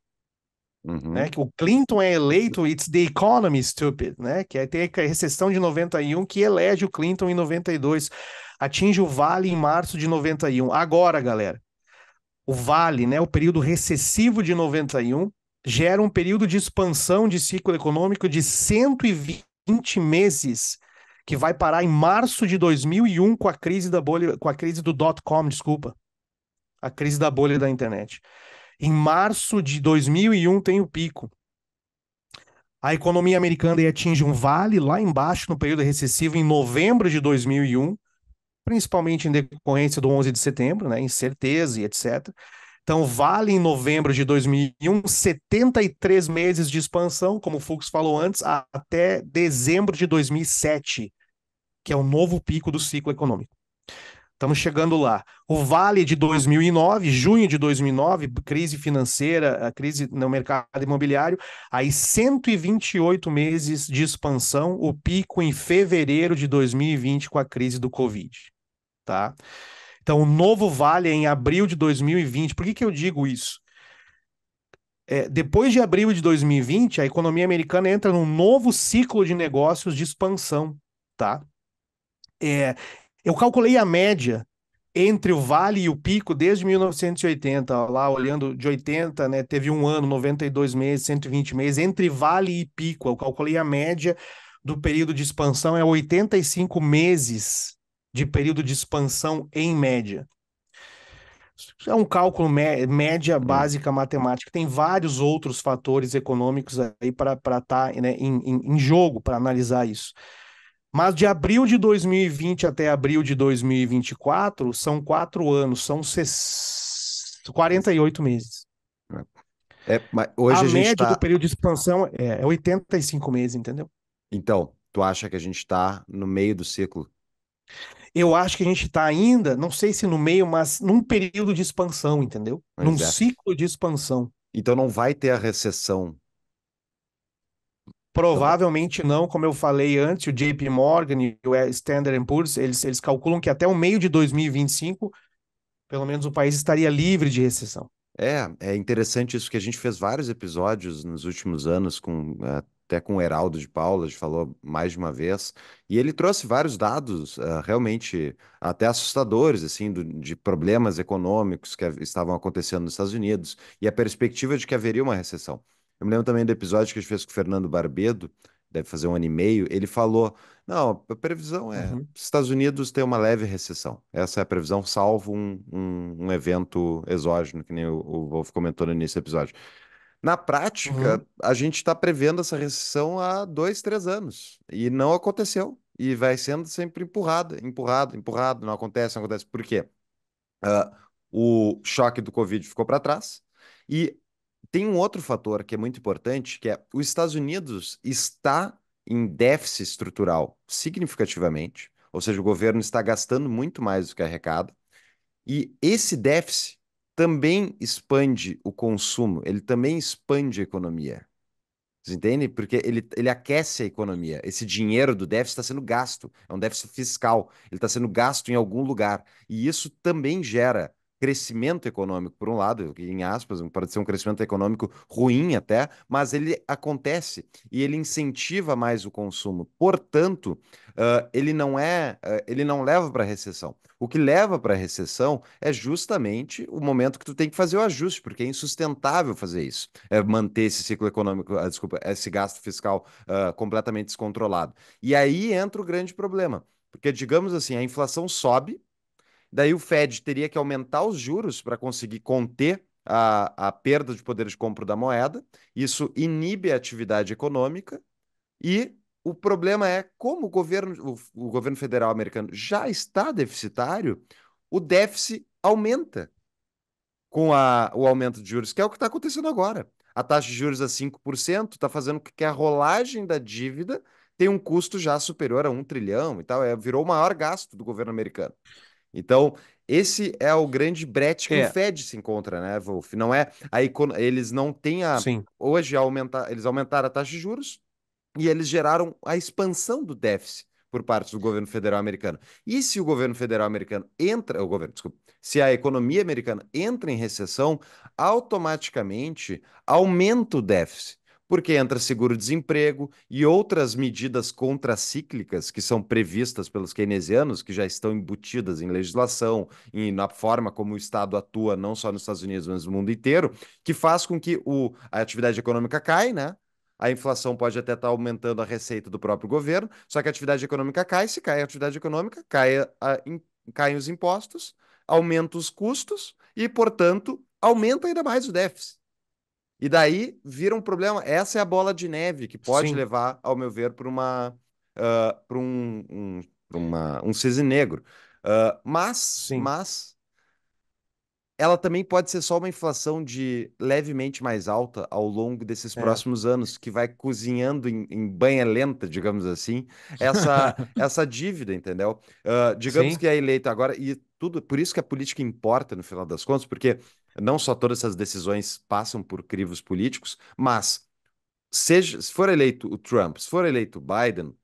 Uhum. Né, que o Clinton é eleito, it's the economy, stupid, né? Que é tem a recessão de 91 que elege o Clinton em 92, atinge o vale em março de 91. Agora, galera, o vale, né, o período recessivo de 91 gera um período de expansão de ciclo econômico de 120 meses que vai parar em março de 2001 com a crise da bolha, com a crise do dot com, desculpa. A crise da bolha da internet. Em março de 2001 tem o pico. A economia americana atinge um vale lá embaixo no período recessivo em novembro de 2001, principalmente em decorrência do 11 de setembro, né, incerteza e etc. Então, vale em novembro de 2001 73 meses de expansão, como o Fux falou antes, até dezembro de 2007, que é o novo pico do ciclo econômico. Estamos chegando lá. O vale de 2009, junho de 2009, crise financeira, a crise no mercado imobiliário, aí 128 meses de expansão, o pico em fevereiro de 2020 com a crise do Covid, tá? Então, o novo vale é em abril de 2020. Por que, que eu digo isso? É, depois de abril de 2020, a economia americana entra num novo ciclo de negócios de expansão, tá? É, eu calculei a média entre o vale e o pico desde 1980, lá olhando de 80, né, teve um ano, 92 meses, 120 meses, entre vale e pico, eu calculei a média do período de expansão é 85 meses de período de expansão em média. É um cálculo média hum. básica matemática. Tem vários outros fatores econômicos aí para estar tá, né, em, em, em jogo para analisar isso. Mas de abril de 2020 até abril de 2024 são quatro anos, são 48 meses. É, hoje a, a média tá... do período de expansão é, é 85 meses, entendeu? Então, tu acha que a gente está no meio do ciclo? Eu acho que a gente está ainda, não sei se no meio, mas num período de expansão, entendeu? Pois num é. ciclo de expansão. Então não vai ter a recessão Provavelmente não, como eu falei antes, o JP Morgan e o Standard Poor's, eles, eles calculam que até o meio de 2025, pelo menos o país estaria livre de recessão. É, é interessante isso que a gente fez vários episódios nos últimos anos com até com o Heraldo de Paula, a gente falou mais de uma vez, e ele trouxe vários dados uh, realmente até assustadores assim do, de problemas econômicos que estavam acontecendo nos Estados Unidos e a perspectiva de que haveria uma recessão. Eu me lembro também do episódio que a gente fez com o Fernando Barbedo, deve fazer um ano e meio, ele falou: não, a previsão é uhum. Estados Unidos tem uma leve recessão. Essa é a previsão, salvo um, um, um evento exógeno, que nem o, o Wolf comentou no início do episódio. Na prática, uhum. a gente está prevendo essa recessão há dois, três anos e não aconteceu. E vai sendo sempre empurrada, empurrado, empurrado, não acontece, não acontece. Por quê? Uh, o choque do Covid ficou para trás e tem um outro fator que é muito importante, que é os Estados Unidos está em déficit estrutural significativamente, ou seja, o governo está gastando muito mais do que arrecada, e esse déficit também expande o consumo, ele também expande a economia. Vocês entendem? Porque ele, ele aquece a economia. Esse dinheiro do déficit está sendo gasto, é um déficit fiscal, ele está sendo gasto em algum lugar. E isso também gera crescimento econômico, por um lado, em aspas, pode ser um crescimento econômico ruim até, mas ele acontece e ele incentiva mais o consumo. Portanto, uh, ele não é, uh, ele não leva para a recessão. O que leva para a recessão é justamente o momento que tu tem que fazer o ajuste, porque é insustentável fazer isso, é manter esse ciclo econômico, uh, desculpa, esse gasto fiscal completamente descontrolado. E aí entra o grande problema, porque digamos assim, a inflação sobe Daí o Fed teria que aumentar os juros para conseguir conter a, a perda de poder de compra da moeda. Isso inibe a atividade econômica e o problema é como o governo, o, o governo federal americano já está deficitário, o déficit aumenta com a, o aumento de juros, que é o que está acontecendo agora. A taxa de juros a 5% está fazendo com que a rolagem da dívida tenha um custo já superior a um trilhão e tal. É, virou o maior gasto do governo americano. Então, esse é o grande brete que é. o Fed se encontra, né, Wolf? Não é a econ... eles não têm a Sim. hoje aumentar, eles aumentaram a taxa de juros e eles geraram a expansão do déficit por parte do governo federal americano. E se o governo federal americano entra, o governo, desculpa, se a economia americana entra em recessão, automaticamente aumenta o déficit porque entra seguro-desemprego e outras medidas contracíclicas que são previstas pelos keynesianos, que já estão embutidas em legislação e na forma como o Estado atua, não só nos Estados Unidos, mas no mundo inteiro, que faz com que o, a atividade econômica cai, né? A inflação pode até estar tá aumentando a receita do próprio governo, só que a atividade econômica cai, se cai a atividade econômica, cai a, in, caem os impostos, aumenta os custos e, portanto, aumenta ainda mais o déficit. E daí vira um problema. Essa é a bola de neve que pode Sim. levar, ao meu ver, para uma uh, ah, para um, um, um cisne negro. Uh, mas, Sim. mas ela também pode ser só uma inflação de levemente mais alta ao longo desses é. próximos anos, que vai cozinhando em, em banha lenta, digamos assim, essa, essa dívida, entendeu? Uh, digamos Sim. que é eleita agora, e tudo. Por isso que a política importa no final das contas, porque não só todas essas decisões passam por crivos políticos, mas seja se for eleito o Trump, se for eleito o Biden,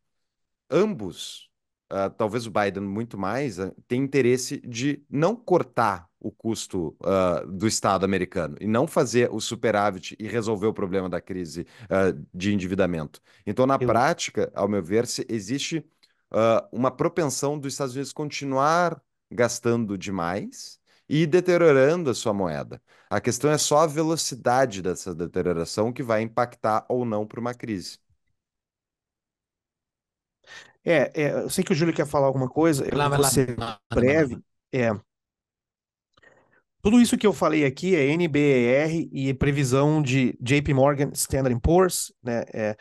ambos, uh, talvez o Biden muito mais, uh, tem interesse de não cortar o custo uh, do Estado americano e não fazer o superávit e resolver o problema da crise uh, de endividamento. Então, na Eu... prática, ao meu ver, se existe uma propensão dos Estados Unidos continuar gastando demais e deteriorando a sua moeda. A questão é só a velocidade dessa deterioração que vai impactar ou não para uma crise. É, é, eu sei que o Júlio quer falar alguma coisa, eu lá, vou lá, ser lá, breve. É. Tudo isso que eu falei aqui é NBER e previsão de JP Morgan Standard Poor's, né? É,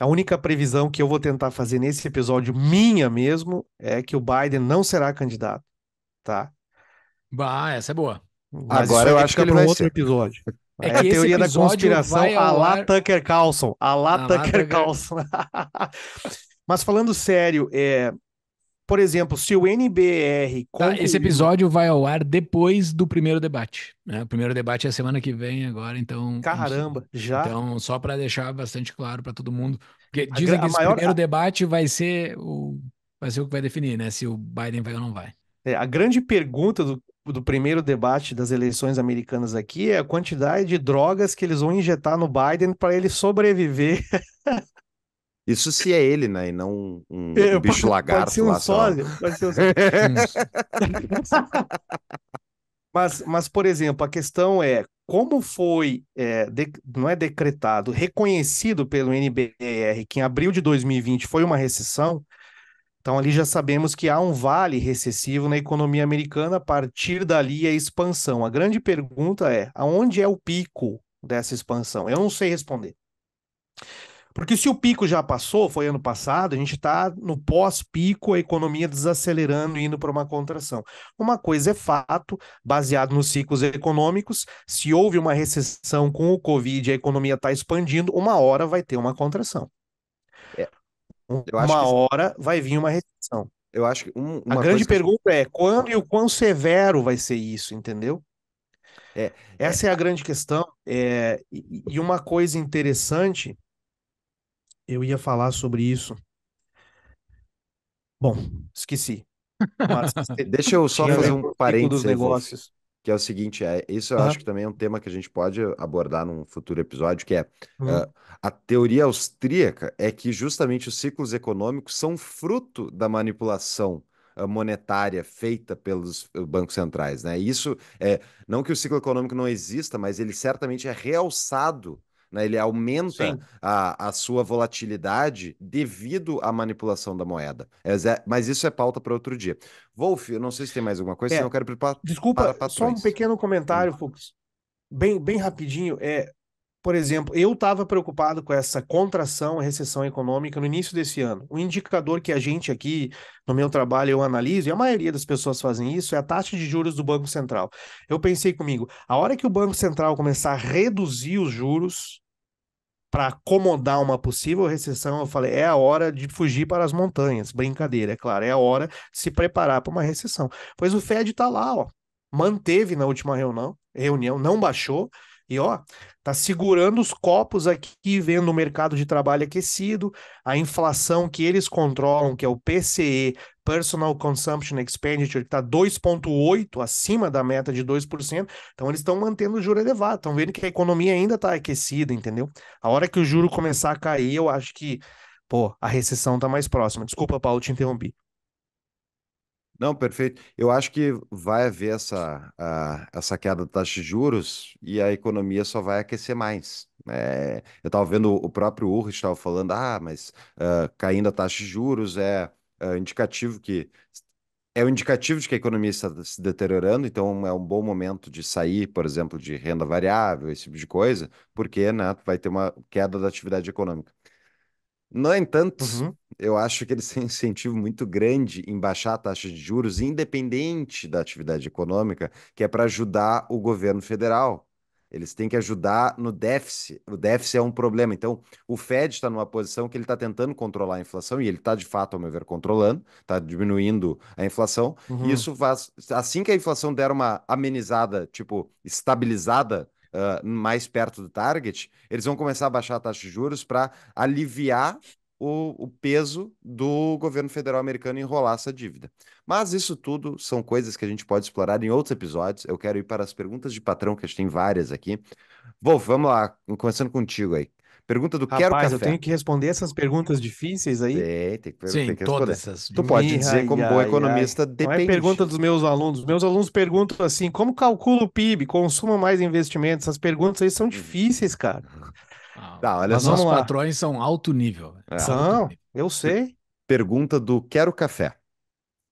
a única previsão que eu vou tentar fazer nesse episódio, minha mesmo, é que o Biden não será candidato tá? Bah, essa é boa. Mas Agora eu acho que ele vai outro ser. episódio. É, é a teoria da conspiração a lá Tucker Carlson. A lá Tucker Carlson. Mas falando sério, é, por exemplo, se o NBR. Tá, esse episódio vai ao ar depois do primeiro debate. Né? O primeiro debate é semana que vem, agora, então. Caramba, já. Então, só para deixar bastante claro para todo mundo. Porque dizem a, que esse maior... primeiro debate vai ser o. Vai ser o que vai definir, né? Se o Biden vai ou não vai. É, a grande pergunta do, do primeiro debate das eleições americanas aqui é a quantidade de drogas que eles vão injetar no Biden para ele sobreviver. Isso se é ele, né? E não um, é, bicho pode, lagarto pode ser um lá sódio, só. Pode ser um... mas, mas, por exemplo, a questão é como foi, é, de, não é decretado, reconhecido pelo NBR que em abril de 2020 foi uma recessão, então, ali já sabemos que há um vale recessivo na economia americana, a partir dali a é expansão. A grande pergunta é: aonde é o pico dessa expansão? Eu não sei responder. Porque se o pico já passou, foi ano passado, a gente está no pós-pico, a economia desacelerando e indo para uma contração. Uma coisa é fato, baseado nos ciclos econômicos, se houve uma recessão com o Covid e a economia está expandindo, uma hora vai ter uma contração. Eu acho uma que... hora vai vir uma recessão. Eu acho que um, a grande pergunta que... é quando e o quão severo vai ser isso, entendeu? É, é. essa é a grande questão. É, e uma coisa interessante, eu ia falar sobre isso. Bom, esqueci. Mas, Deixa eu só fazer um parênteses. Dos negócios que é o seguinte, é, isso eu uhum. acho que também é um tema que a gente pode abordar num futuro episódio, que é uhum. uh, a teoria austríaca é que justamente os ciclos econômicos são fruto da manipulação ah, monetária feita pelos ah, bancos centrais, né? Isso é não que o ciclo econômico não exista, mas ele certamente é realçado né? Ele aumenta a, a sua volatilidade devido à manipulação da moeda. É mas isso é pauta para outro dia. Wolf, eu não sei se tem mais alguma coisa, é, senão eu quero preparar. Desculpa, para só um pequeno comentário, hum. Fux. Bem, bem rapidinho. É, por exemplo, eu estava preocupado com essa contração, recessão econômica no início desse ano. O indicador que a gente aqui, no meu trabalho, eu analiso, e a maioria das pessoas fazem isso, é a taxa de juros do Banco Central. Eu pensei comigo, a hora que o Banco Central começar a reduzir os juros para acomodar uma possível recessão, eu falei, é a hora de fugir para as montanhas. Brincadeira, é claro, é a hora de se preparar para uma recessão. Pois o Fed está lá, ó, manteve na última reunião, reunião não baixou, e ó, Tá segurando os copos aqui, vendo o mercado de trabalho aquecido, a inflação que eles controlam, que é o PCE, Personal Consumption Expenditure, que está 2,8% acima da meta de 2%. Então, eles estão mantendo o juro elevado, estão vendo que a economia ainda está aquecida, entendeu? A hora que o juro começar a cair, eu acho que, pô, a recessão está mais próxima. Desculpa, Paulo, te interrompi. Não, perfeito. Eu acho que vai haver essa, a- essa queda da taxa de juros e a economia só vai aquecer mais. É, eu estava vendo o próprio Urich estava falando, ah, mas caindo a taxa de juros é, é indicativo que é um indicativo de que a economia está se deteriorando, então é um bom momento de sair, por exemplo, de renda variável, esse tipo de coisa, porque né, vai ter uma queda da atividade econômica. No entanto, uhum. eu acho que eles têm incentivo muito grande em baixar a taxa de juros, independente da atividade econômica, que é para ajudar o governo federal. Eles têm que ajudar no déficit. O déficit é um problema. Então, o Fed está numa posição que ele está tentando controlar a inflação, e ele está, de fato, ao meu ver, controlando, está diminuindo a inflação. Uhum. E isso faz. Assim que a inflação der uma amenizada, tipo, estabilizada, uh, mais perto do target, eles vão começar a baixar a taxa de juros para aliviar o, o, peso do governo federal americano enrolar essa dívida. Mas isso tudo são coisas que a gente pode explorar em outros episódios. Eu quero ir para as perguntas de patrão, que a gente tem várias aqui. Bom, vamos lá, começando contigo aí. Pergunta do Rapaz, Quero Café. eu tenho que responder essas perguntas difíceis aí? tem, que, Sim, tem que todas essas. Tu pode dizer como ai, bom economista, ai. depende. Não é pergunta dos meus alunos. Meus alunos perguntam assim, como calcula o PIB? Consuma mais investimentos? Essas perguntas aí são uhum. difíceis, cara. Ah, tá, olha Mas só. Os patrões são alto nível. É. São, alto nível. eu sei. Pergunta do Quero Café.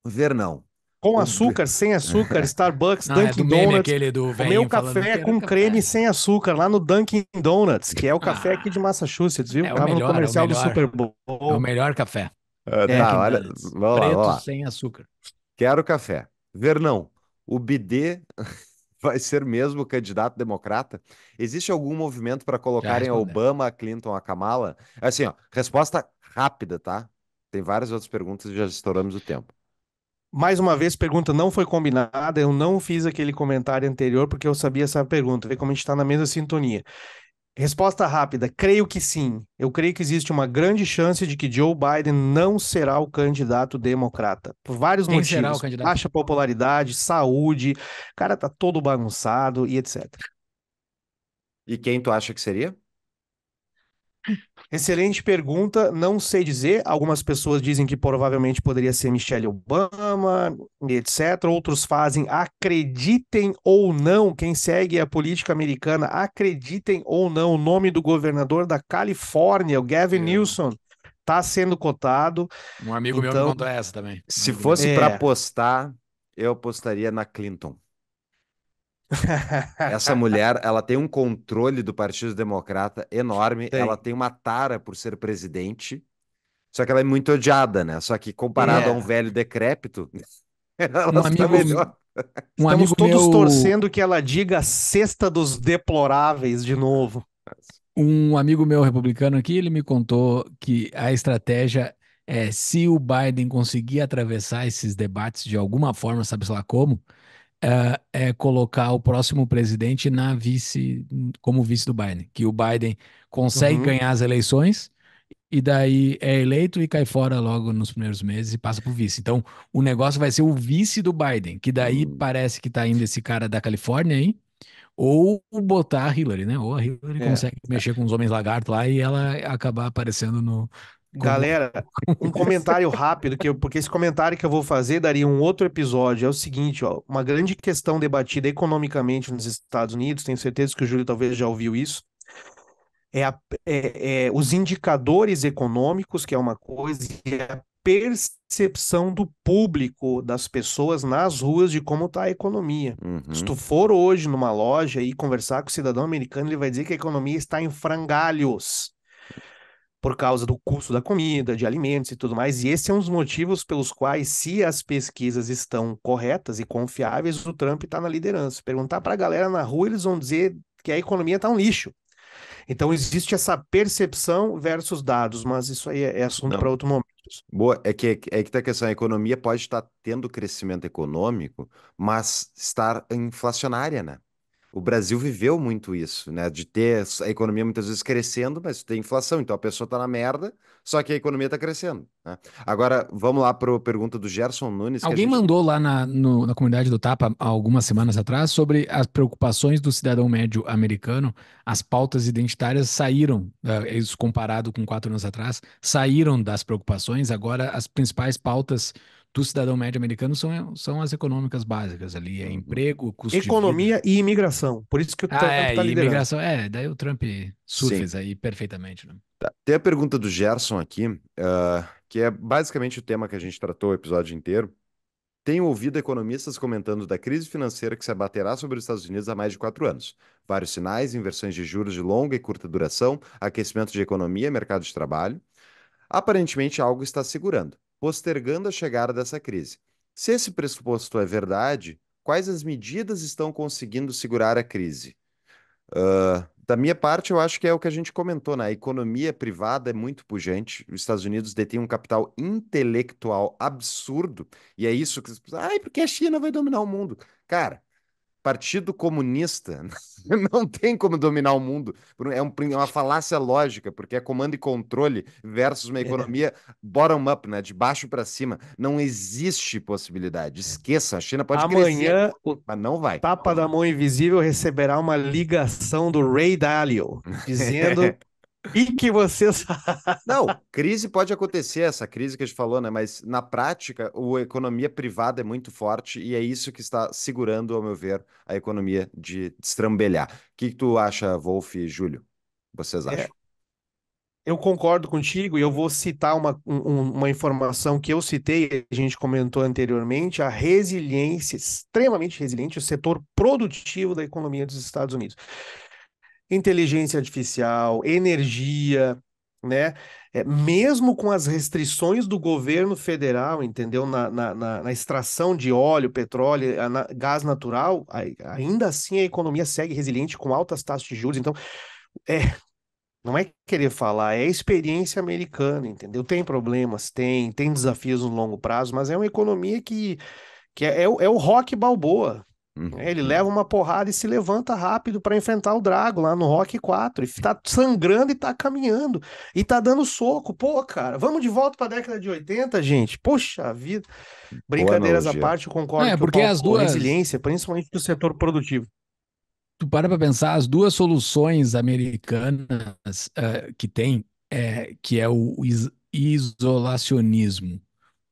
Vernão, com açúcar, sem açúcar, Starbucks, Dunkin' é do Donuts. Aquele do comer café com creme sem açúcar lá no Dunkin' Donuts, que é o ah. café ah, aqui de Massachusetts, viu? É Tava melhor, no é comercial é melhor, do Super Bowl. É o melhor café. Uh, tá, é, olha, vamos lá, preto lá. sem açúcar. Quero café. Vernão, o BD vai ser mesmo candidato democrata? Existe algum movimento para colocarem a Obama, a Clinton, a Kamala? Assim, ó, resposta rápida, tá? Tem várias outras perguntas e já estouramos o tempo. Mais uma vez, pergunta não foi combinada. Eu não fiz aquele comentário anterior porque eu sabia essa pergunta. Vê como a gente está na mesma sintonia. Resposta rápida: creio que sim. Eu creio que existe uma grande chance de que Joe Biden não será o candidato democrata. Por vários Quem motivos. Será Baixa popularidade, saúde, o cara tá todo bagunçado e etc. E quem tu acha que seria? Excelente pergunta, não sei dizer. Algumas pessoas dizem que provavelmente poderia ser Michelle Obama, etc. Outros fazem acreditem ou não, quem segue a política americana, acreditem ou não, o nome do governador da Califórnia, o Gavin é. Newsom, está sendo cotado. Um amigo então, meu me então, contou essa também. Se fosse é. para apostar, eu apostaria na Clinton. Essa mulher, ela tem um controle do Partido Democrata enorme, tem. ela tem uma tara por ser presidente, só que ela é muito odiada, né? Só que comparado é. a um velho decrépito, ela um está amigo... melhor. Um Estamos todos meu... torcendo que ela diga cesta dos deploráveis de novo. Um amigo meu republicano aqui, ele me contou que a estratégia é se o Biden conseguir atravessar esses debates de alguma forma, sabe lá como, é, é, colocar o próximo presidente na vice, como vice do Biden, que o Biden consegue uhum. ganhar as eleições e daí é eleito e cai fora logo nos primeiros meses e passa para o vice. Então, o negócio vai ser o vice do Biden, que daí uhum. parece que está indo esse cara da Califórnia aí, ou botar a Hillary, né? Ou a Hillary é. consegue mexer com os homens lagartos lá e ela acabar aparecendo no, é Galera, é um é comentário rápido, que eu, porque esse comentário que eu vou fazer daria um outro episódio. É o seguinte, ó, uma grande questão debatida economicamente nos Estados Unidos, tenho certeza que o Júlio talvez já ouviu isso, é, a, é, é os indicadores econômicos, que é uma coisa, e a percepção do público, das pessoas nas ruas, de como está a economia. Uhum. Se tu for hoje numa loja e conversar com o cidadão americano, ele vai dizer que a economia está em frangalhos por causa do custo da comida, de alimentos e tudo mais. E esse é um dos motivos pelos quais, se as pesquisas estão corretas e confiáveis, o Trump está na liderança. Perguntar para a galera na rua, eles vão dizer que a economia está um lixo. Então existe essa percepção versus dados, mas isso aí é, é assunto para outro momento. Boa, é que é que tá a questão, a economia pode estar tendo crescimento econômico, mas estar inflacionária, né? o Brasil viveu muito isso, né? De ter a economia muitas vezes crescendo, mas tem inflação, então a pessoa está na merda, só que a economia está crescendo. Né? Agora, vamos lá para a pergunta do Gerson Nunes. Alguém gente... mandou lá na, no, na comunidade do Tapa, algumas semanas atrás, sobre as preocupações do cidadão médio americano. As pautas identitárias saíram, eh, isso comparado com quatro anos atrás, saíram das preocupações. Agora, as principais pautas do cidadão médio americano são, é, são as econômicas básicas ali, é uhum. emprego, custo Economia e imigração, por isso que o ah, Trump tá é, tá liderando. imigração, é, daí o Trump surfes aí perfeitamente. Né? Tá. Tem a pergunta do Gerson aqui, uh, que é basicamente o tema que a gente tratou o episódio inteiro. Tenho ouvido economistas comentando da crise financeira que se abaterá sobre os Estados Unidos há mais de quatro anos. Vários sinais, inversões de juros de longa e curta duração, aquecimento de economia, mercado de trabalho. Aparentemente, algo está segurando postergando a chegada dessa crise. Se esse pressuposto é verdade, quais as medidas estão conseguindo segurar a crise? Uh, da minha parte, eu acho que é o que a gente comentou, né? A economia privada é muito pujante. Os Estados Unidos detêm um capital intelectual absurdo, e é isso que. Ai, porque a China vai dominar o mundo. Cara, Partido Comunista não tem como dominar o mundo. É, um, é, uma falácia lógica, porque é comando e controle versus uma é. economia bottom-up, né? De baixo para cima. Não existe possibilidade. Esqueça, a China pode Amanhã, crescer, mas não vai. Tapa da Mão Invisível receberá uma ligação do Ray Dalio, dizendo e que você sabe. Não, crise pode acontecer, essa crise que a gente falou, né? Mas na prática, a economia privada é muito forte e é isso que está segurando, ao meu ver, a economia de destrambelhar. O que, que tu acha, Wolf e Júlio? Vocês é, acham? É, eu concordo contigo e eu vou citar uma, um, uma informação que eu citei, a gente comentou anteriormente, a resiliência, extremamente resiliente, o setor produtivo da economia dos Estados Unidos inteligência artificial, energia, né? É, mesmo com as restrições do governo federal, entendeu? Na, na, na, na extração de óleo, petróleo, a, na, gás natural, a, ainda assim a economia segue resiliente com altas taxas de juros. Então, é, não é querer falar, é experiência americana, entendeu? Tem problemas, tem, tem desafios no longo prazo, mas é uma economia que, que é, é, é o rock balboa, Uhum. Ele leva uma porrada e se levanta rápido para enfrentar o Drago lá no Rock 4. E tá sangrando e tá caminhando. E tá dando soco. Pô, cara, vamos de volta pra década de 80, gente. Poxa vida. Brincadeiras à parte, eu concordo é, porque as duas... resiliência, principalmente do setor produtivo. Tu para pra pensar, as duas soluções americanas uh, que tem, é, que é o is isolacionismo.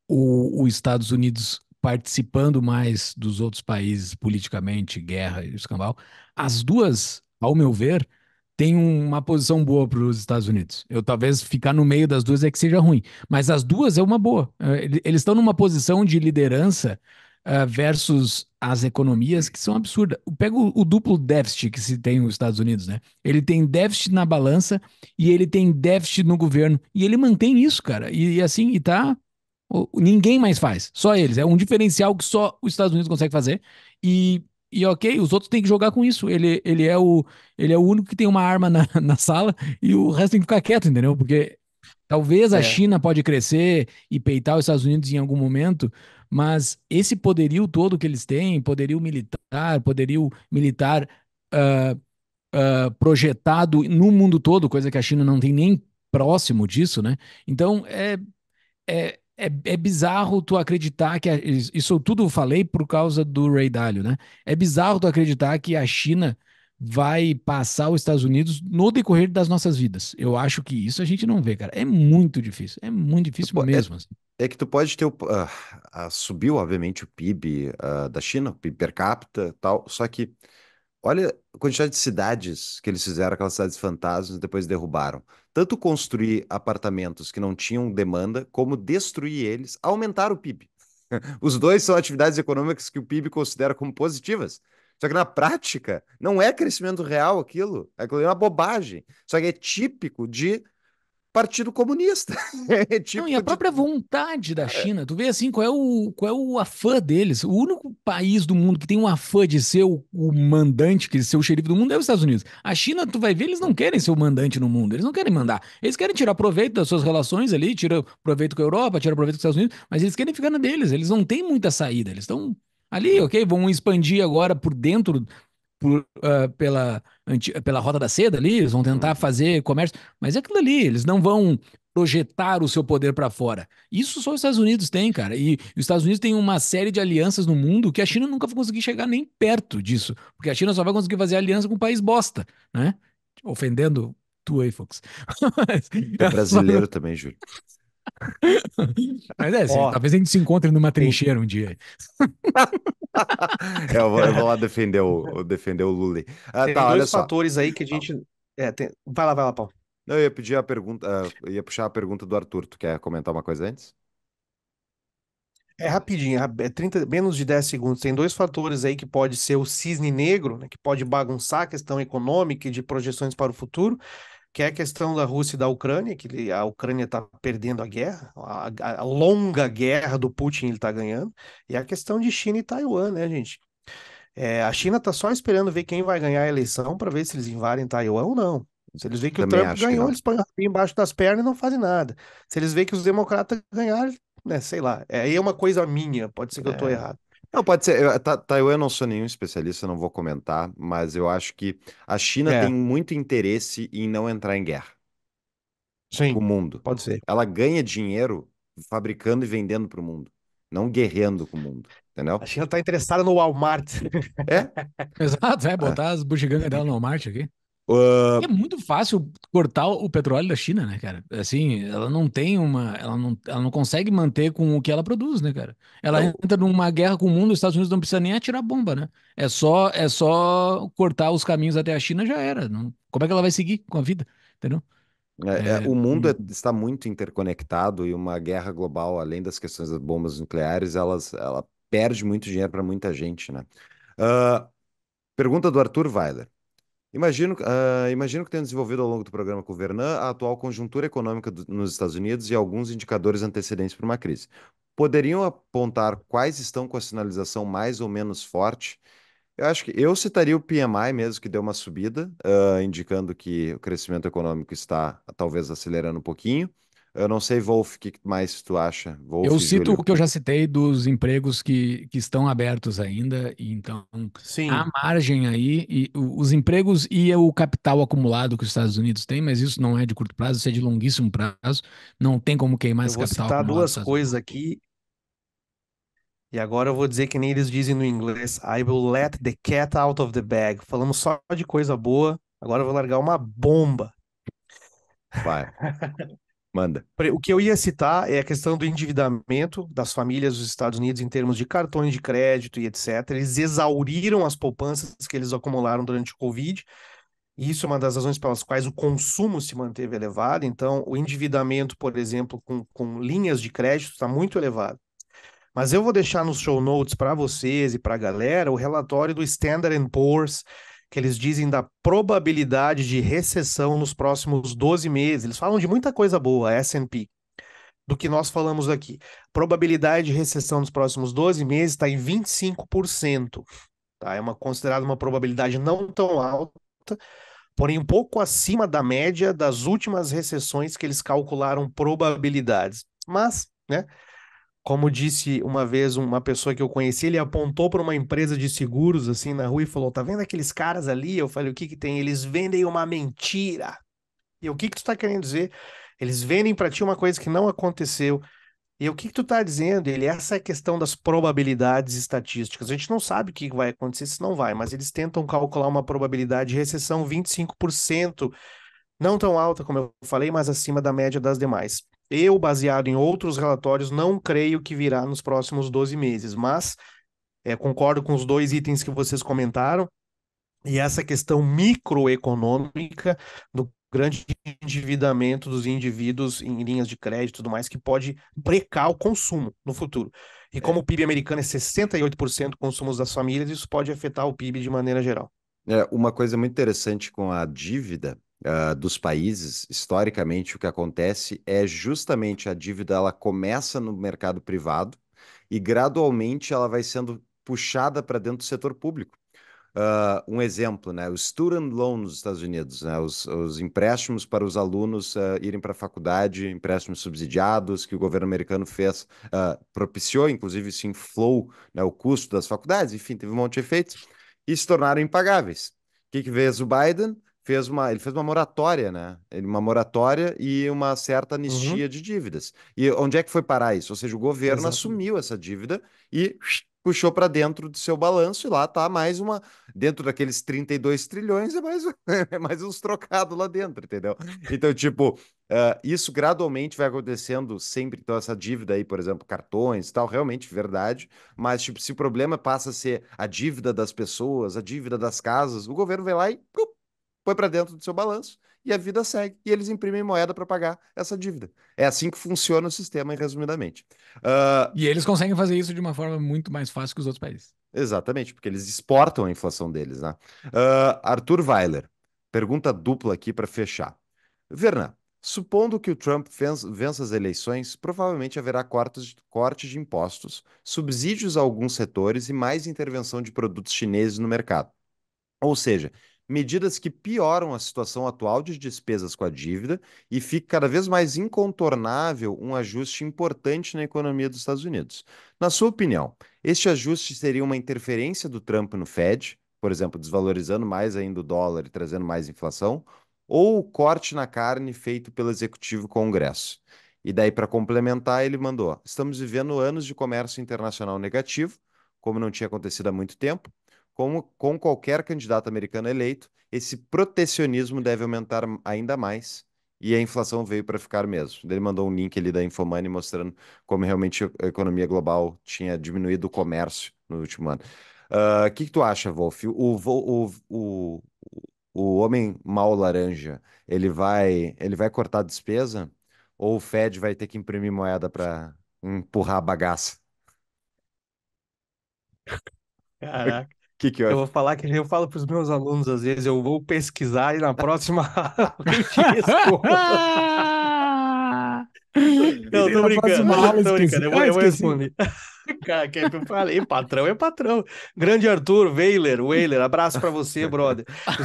O, Estados Unidos participando mais dos outros países politicamente, guerra e escambau, as duas, ao meu ver, têm uma posição boa para os Estados Unidos. Eu talvez ficar no meio das duas é que seja ruim, mas as duas é uma boa. Eh, eles estão numa posição de liderança uh, versus as economias que são absurdas. Pega o, o duplo déficit que se tem nos Estados Unidos, né? Ele tem déficit na balança e ele tem déficit no governo e ele mantém isso, cara. E, e assim, e tá Ninguém mais faz, só eles. É um diferencial que só os Estados Unidos consegue fazer. E, e ok, os outros têm que jogar com isso. Ele, ele, é, o, ele é o único que tem uma arma na, na sala e o resto tem que ficar quieto, entendeu? Porque talvez a é. China pode crescer e peitar os Estados Unidos em algum momento, mas esse poderio todo que eles têm, poderio militar, poderio militar uh, uh, projetado no mundo todo, coisa que a China não tem nem próximo disso, né? Então, é, é é, é bizarro tu acreditar que. A, isso eu tudo falei por causa do Ray Dalio, né? É bizarro tu acreditar que a China vai passar os Estados Unidos no decorrer das nossas vidas. Eu acho que isso a gente não vê, cara. É muito difícil. É muito difícil tu, é mesmo. É, assim. é, que tu pode ter. O, uh, uh, subiu, obviamente, o PIB uh, ah, da China, o PIB per capita tal. Só que olha a quantidade de cidades que eles fizeram, aquelas cidades fantasmas, e depois derrubaram tanto construir apartamentos que não tinham demanda, como destruir eles, aumentar o PIB. Os dois são atividades econômicas que o PIB considera como positivas. Só que na prática, não é crescimento real aquilo. é uma bobagem. Só que é típico de Partido Comunista. é tipo Não, e a de... própria vontade da é. China, tu vê assim, qual é o, qual é o afã deles? O único país do mundo que tem um afã de ser o, o mandante, que ser o xerife do mundo é os Estados Unidos. A China, tu vai ver, eles não querem ser o mandante no mundo, eles não querem mandar. Eles querem tirar proveito das suas relações ali, tirar proveito com a Europa, tirar proveito com os Estados Unidos, mas eles querem ficar na deles, eles não têm muita saída, eles estão ali, ok, vão expandir agora por dentro por, uh, pela, pela Rota da Seda ali, eles vão tentar uhum. fazer comércio, mas é aquilo ali, eles não vão projetar o seu poder para fora. Isso só os Estados Unidos têm, cara. E os Estados Unidos têm uma série de alianças no mundo que a China nunca vai conseguir chegar nem perto disso, porque a China só vai conseguir fazer aliança com um país bosta, né? Ofendendo tu aí, Fox. É brasileiro também, Júlio. Mas é, assim, talvez a gente se encontre numa trincheira um dia. é, eu, vou, eu, vou, lá defender o, defender o Lully. Ah, tem tá, dois fatores só. aí que a gente. É, tem... Vai lá, vai lá, Paulo. eu ia pedir a pergunta, uh, ia puxar a pergunta do Arthur. Tu quer comentar uma coisa antes? É rapidinho, é 30, é menos de 10 segundos. Tem dois fatores aí que pode ser o cisne negro, né, que pode bagunçar a questão econômica e de projeções para o futuro, que é a questão da Rússia e da Ucrânia, que a Ucrânia está perdendo a guerra, a, a, longa guerra do Putin ele está ganhando, e a questão de China e Taiwan, né, gente? É, a China está só esperando ver quem vai ganhar a eleição para ver se eles invadem Taiwan ou não. Se eles veem que Também o Trump ganhou, eles põem o embaixo das pernas e não fazem nada. Se eles veem que os democratas ganharam, né, sei lá. É, aí é uma coisa minha, pode ser que é. eu estou errado. Não, pode ser. Eu, tá, tá, eu não sou nenhum especialista, não vou comentar, mas eu acho que a China é. tem muito interesse em não entrar em guerra Sim, com o mundo. Pode ser. Ela ganha dinheiro fabricando e vendendo para o mundo, não guerreando com o mundo. Entendeu? A China está interessada no Walmart. É? Exato, é botar é. as bugigangas dela no Walmart aqui. Uh... É muito fácil cortar o petróleo da China, né, cara? Assim, ela não tem uma. Ela não, ela não consegue manter com o que ela produz, né, cara? Ela então... entra numa guerra com o mundo, os Estados Unidos não precisa nem atirar bomba, né? É só, é só cortar os caminhos até a China, já era. Não... como é que ela vai seguir com a vida? Entendeu? É, é, é o mundo é, hum. está muito interconectado e uma guerra global, além das questões das bombas nucleares, elas, ela perde muito dinheiro para muita gente, né? Uh, pergunta do Arthur Weiler. Imagino, uh, imagino que tenham desenvolvido ao longo do programa com o Vernan a atual conjuntura econômica do, nos Estados Unidos e alguns indicadores antecedentes para uma crise. Poderiam apontar quais estão com a sinalização mais ou menos forte? Eu acho que eu citaria o PMI mesmo, que deu uma subida, uh, indicando que o crescimento econômico está talvez acelerando um pouquinho. Eu não sei, Wolf, o que mais tu acha? Wolf, eu cito o que eu já citei dos empregos que, que estão abertos ainda, então Sim. há margem aí, e os empregos e o capital acumulado que os Estados Unidos têm, mas isso não é de curto prazo, isso é de longuíssimo prazo, não tem como queimar esse capital. Eu vou citar duas coisas aqui, e agora eu vou dizer que nem eles dizem no inglês, I will let the cat out of the bag. Falamos só de coisa boa, agora eu vou largar uma bomba. Vai. Manda. O que eu ia citar é a questão do endividamento das famílias dos Estados Unidos em termos de cartões de crédito e etc. Eles exauriram as poupanças que eles acumularam durante o Covid. E isso é uma das razões pelas quais o consumo se manteve elevado. Então, o endividamento, por exemplo, com, com linhas de crédito está muito elevado. Mas eu vou deixar nos show notes para vocês e para a galera o relatório do Standard Poor's que eles dizem da probabilidade de recessão nos próximos 12 meses. Eles falam de muita coisa boa, S&P, do que nós falamos aqui. Probabilidade de recessão nos próximos 12 meses está em 25%. Tá? É uma, considerada uma probabilidade não tão alta, porém um pouco acima da média das últimas recessões que eles calcularam probabilidades. Mas, né, como disse uma vez uma pessoa que eu conheci, ele apontou para uma empresa de seguros assim na rua e falou: "Tá vendo aqueles caras ali?" Eu falei: "O que que tem? Eles vendem uma mentira." E o que que tu tá querendo dizer? Eles vendem para ti uma coisa que não aconteceu. E o que, que tu está dizendo? Ele, essa é a questão das probabilidades estatísticas. A gente não sabe o que vai acontecer, se não vai, mas eles tentam calcular uma probabilidade de recessão 25%, não tão alta como eu falei, mas acima da média das demais eu, baseado em outros relatórios, não creio que virá nos próximos 12 meses, mas é, concordo com os dois itens que vocês comentaram, e essa questão microeconômica do grande endividamento dos indivíduos em linhas de crédito e tudo mais, que pode brecar o consumo no futuro. E como é. o PIB americano é 68% consumos das famílias, isso pode afetar o PIB de maneira geral. É, uma coisa muito interessante com a dívida uh, dos países, historicamente, o que acontece é justamente a dívida ela começa no mercado privado e gradualmente ela vai sendo puxada para dentro do setor público. Uh, um exemplo, né? O student loan nos Estados Unidos, né? os, os empréstimos para os alunos uh, irem para a faculdade, empréstimos subsidiados que o governo americano fez, uh, propiciou, inclusive, se inflou né, o custo das faculdades, enfim, teve um monte de efeitos, e se tornaram impagáveis. O que, que fez o Biden? fez uma, ele fez uma moratória, né? Uma moratória e uma certa uhum. anistia uhum. de dívidas. E onde é que foi parar isso? Ou seja, o governo Exato. assumiu essa dívida e puxou para dentro do seu balanço e lá tá mais uma dentro daqueles 32 trilhões é mais é mais uns trocados lá dentro, entendeu? Então, tipo, uh, isso gradualmente vai acontecendo sempre, então essa dívida aí, por exemplo, cartões, tal, realmente verdade, mas tipo, se o problema passa a ser a dívida das pessoas, a dívida das casas, o governo vai lá e põe para dentro do seu balanço e a vida segue. E eles imprimem moeda para pagar essa dívida. É assim que funciona o sistema, resumidamente. Uh... E eles conseguem fazer isso de uma forma muito mais fácil que os outros países. Exatamente, porque eles exportam a inflação deles. Né? Uh, Arthur Weiler, pergunta dupla aqui para fechar. Vernan, supondo que o Trump vença as eleições, provavelmente haverá cortes, cortes de impostos, subsídios a alguns setores e mais intervenção de produtos chineses no mercado. Ou seja, medidas que pioram a situação atual de despesas com a dívida e fica cada vez mais incontornável um ajuste importante na economia dos Estados Unidos. Na sua opinião, este ajuste seria uma interferência do Trump no Fed, por exemplo, desvalorizando mais ainda o dólar e trazendo mais inflação, ou o corte na carne feito pelo Executivo Congresso? E daí, para complementar, ele mandou: estamos vivendo anos de comércio internacional negativo, como não tinha acontecido há muito tempo como com qualquer candidato americano eleito, esse protecionismo deve aumentar ainda mais e a inflação veio para ficar mesmo. Ele mandou um link ali da Infomoney mostrando como realmente a economia global tinha diminuído o comércio no último ano. Ah, o uh, que, que, tu acha, Wolf? O, o, o, o, homem mal laranja, ele vai, ele vai cortar a despesa ou o Fed vai ter que imprimir moeda para empurrar a bagaça? Caraca que que eu... eu vou falar que eu falo para os meus alunos às vezes, eu vou pesquisar e na próxima eu te respondo. não, tô brincando, tô brincando, eu vou, ah, eu vou responder. Cara, é que eu falei, patrão é patrão. Grande Arthur Weiler, Weiler, abraço para você, brother.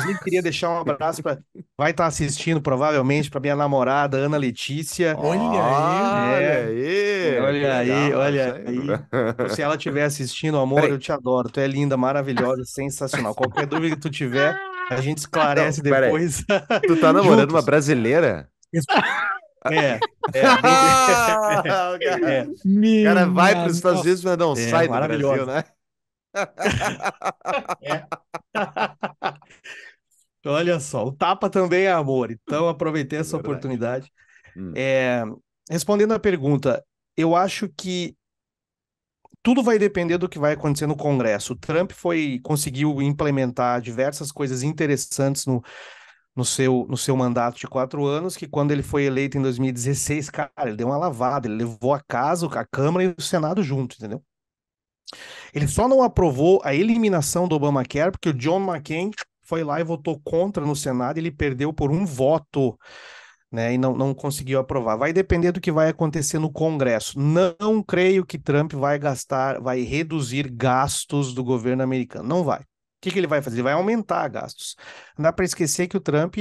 Eu queria deixar um abraço para. Vai estar tá assistindo, provavelmente, para minha namorada, Ana Letícia. Olha aí, é. aí. Olha aí, olha aí. Se ela estiver assistindo, amor, eu te adoro. Tu é linda, maravilhosa, sensacional. Qualquer dúvida que tu tiver, a gente esclarece Não, depois. Tu tá namorando Juntos. uma brasileira? É. é. Ah, cara, é. cara vai para os Estados Unidos, mas não é, sai do Brasil, né? é. Olha só, o tapa também é amor, então aproveitei é essa oportunidade. Hum. É, respondendo a pergunta, eu acho que tudo vai depender do que vai acontecer no Congresso. O Trump foi conseguiu implementar diversas coisas interessantes no, no seu, no seu mandato de quatro anos, que quando ele foi eleito em 2016, cara, ele deu uma lavada, ele levou a casa, a Câmara e o Senado junto, entendeu? Ele só não aprovou a eliminação do Obamacare, porque o John McCain foi lá e votou contra no Senado, ele perdeu por um voto, né, e não, não conseguiu aprovar. Vai depender do que vai acontecer no Congresso. Não creio que Trump vai gastar, vai reduzir gastos do governo americano, não vai. O que, que, ele vai fazer? Ele vai aumentar gastos. Não dá para esquecer que o Trump,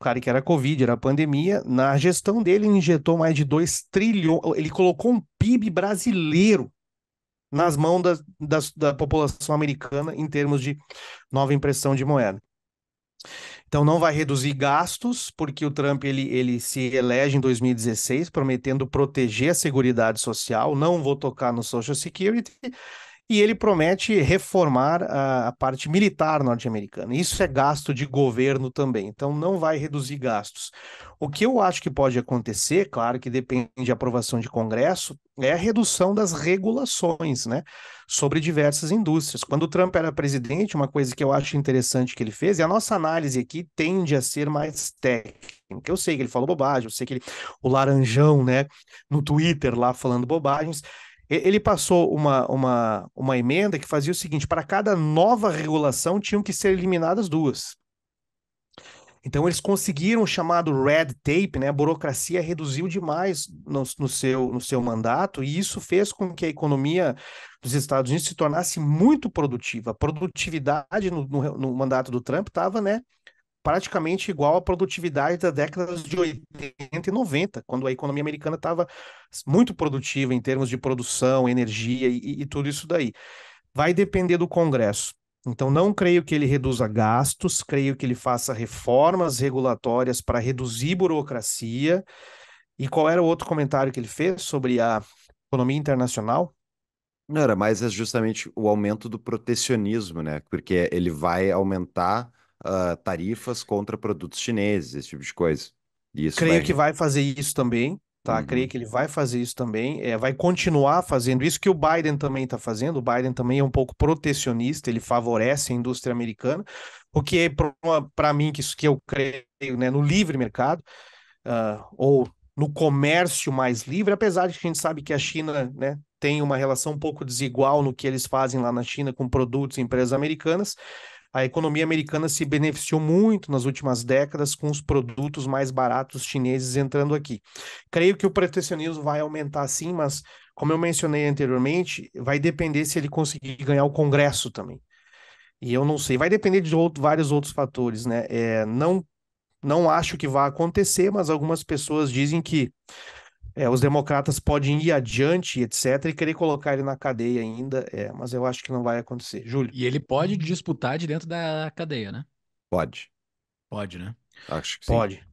claro que era Covid, era pandemia, na gestão dele injetou mais de 2 trilhões, ele colocou um PIB brasileiro nas mãos da, da, da, população americana em termos de nova impressão de moeda. Então não vai reduzir gastos, porque o Trump ele, ele se elege em 2016 prometendo proteger a segurança Social, não vou tocar no Social Security, e ele promete reformar a, a parte militar norte-americana. Isso é gasto de governo também, então não vai reduzir gastos. O que eu acho que pode acontecer, claro que depende de aprovação de Congresso, é a redução das regulações, né? Sobre diversas indústrias. Quando o Trump era presidente, uma coisa que eu acho interessante que ele fez, e a nossa análise aqui tende a ser mais técnica. Eu sei que ele falou bobagem, eu sei que ele, o laranjão, né, no Twitter lá falando bobagens, ele passou uma, uma, uma emenda que fazia o seguinte: para cada nova regulação tinham que ser eliminadas duas. Então eles conseguiram o chamado red tape, né? A burocracia reduziu demais no, no, seu, no seu mandato, e isso fez com que a economia dos Estados Unidos se tornasse muito produtiva. A produtividade no, no, no mandato do Trump estava, né? praticamente igual à produtividade das décadas de 80 e 90, quando a economia americana estava muito produtiva em termos de produção, energia e, e tudo isso daí. Vai depender do Congresso. Então, não creio que ele reduza gastos, creio que ele faça reformas regulatórias para reduzir burocracia. E qual era o outro comentário que ele fez sobre a economia internacional? Não, era mais é justamente o aumento do protecionismo, né? Porque ele vai aumentar ah, tarifas contra produtos chineses, esse tipo de coisa. Isso Creio vai... que vai fazer isso também, tá? Uhum. Creio que ele vai fazer isso também, é, vai continuar fazendo isso que o Biden também está fazendo. O Biden também é um pouco protecionista, ele favorece a indústria americana, o que para mim que isso que eu creio, né, no livre mercado uh, ou no comércio mais livre, apesar de que a gente sabe que a China, né, tem uma relação um pouco desigual no que eles fazem lá na China com produtos e empresas americanas a economia americana se beneficiou muito nas últimas décadas com os produtos mais baratos chineses entrando aqui. Creio que o protecionismo vai aumentar sim, mas como eu mencionei anteriormente, vai depender se ele conseguir ganhar o Congresso também. E eu não sei, vai depender de outro, vários outros fatores, né? É, não, não acho que vá acontecer, mas algumas pessoas dizem que é, os democratas podem ir adiante, etc., e querer colocar ele na cadeia ainda, é, mas eu acho que não vai acontecer. Júlio. E ele pode disputar de dentro da cadeia, né? Pode. Pode, né? Acho que pode. sim. Pode.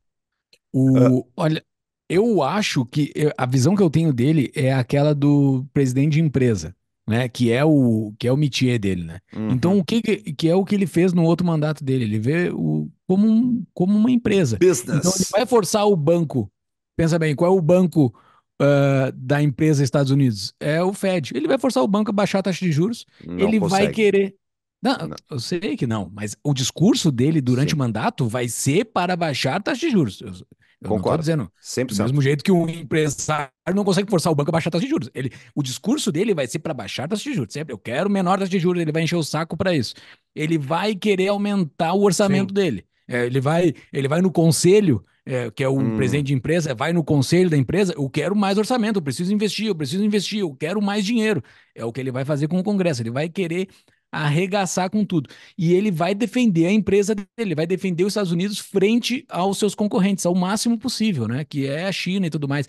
O, uh... Olha, eu acho que a visão que eu tenho dele é aquela do presidente de empresa. Né, que é o que é o métier dele, né? Uhum. Então o que que é o que ele fez no outro mandato dele? Ele vê o como um, como uma empresa. Business. Então ele vai forçar o banco pensa bem, qual é o banco uh, da empresa Estados Unidos? É o Fed. Ele vai forçar o banco a baixar a taxa de juros, não ele consegue. vai querer. Não, não, eu sei que não, mas o discurso dele durante Sim. o mandato vai ser para baixar a taxa de juros. Eu, eu Concordo. dizendo. Sempre. Do mesmo jeito que um empresário não consegue forçar o banco a baixar a taxa de juros. Ele, o discurso dele vai ser para baixar a taxa de juros. Sempre eu quero menor taxa de juros, ele vai encher o saco para isso. Ele vai querer aumentar o orçamento Sim. dele. É, ele, vai, ele vai no conselho é, que é um hum. presidente de empresa, vai no conselho da empresa, eu quero mais orçamento, eu preciso investir, eu preciso investir, eu quero mais dinheiro. É o que ele vai fazer com o Congresso, ele vai querer arregaçar com tudo. E ele vai defender a empresa dele, vai defender os Estados Unidos frente aos seus concorrentes, ao máximo possível, né? Que é a China e tudo mais.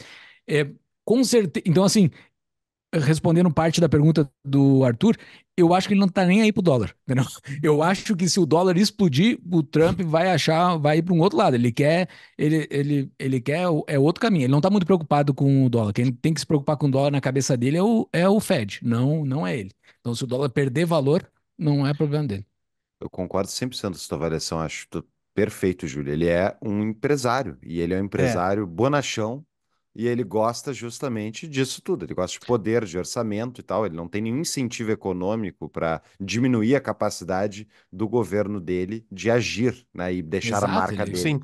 É, com certeza. Então, assim, respondendo parte da pergunta do Arthur, eu acho que ele não tá nem aí pro dólar, entendeu? Eu acho que se o dólar explodir, o Trump vai achar, vai ir para um outro lado. Ele quer, ele, ele, ele quer, é outro caminho. Ele não tá muito preocupado com o dólar. Quem tem que se preocupar com o dólar na cabeça dele é o, é o Fed, não, não é ele. Então, se o dólar perder valor, não é problema dele. Eu concordo 100% com sua avaliação, acho perfeito, Júlio. Ele é um empresário, e ele é um é. empresário é. bonachão, e ele gosta justamente disso tudo. Ele gosta de poder, de orçamento e tal. Ele não tem nenhum incentivo econômico para diminuir a capacidade do governo dele de agir né, e deixar Exato, a marca dele. Sim.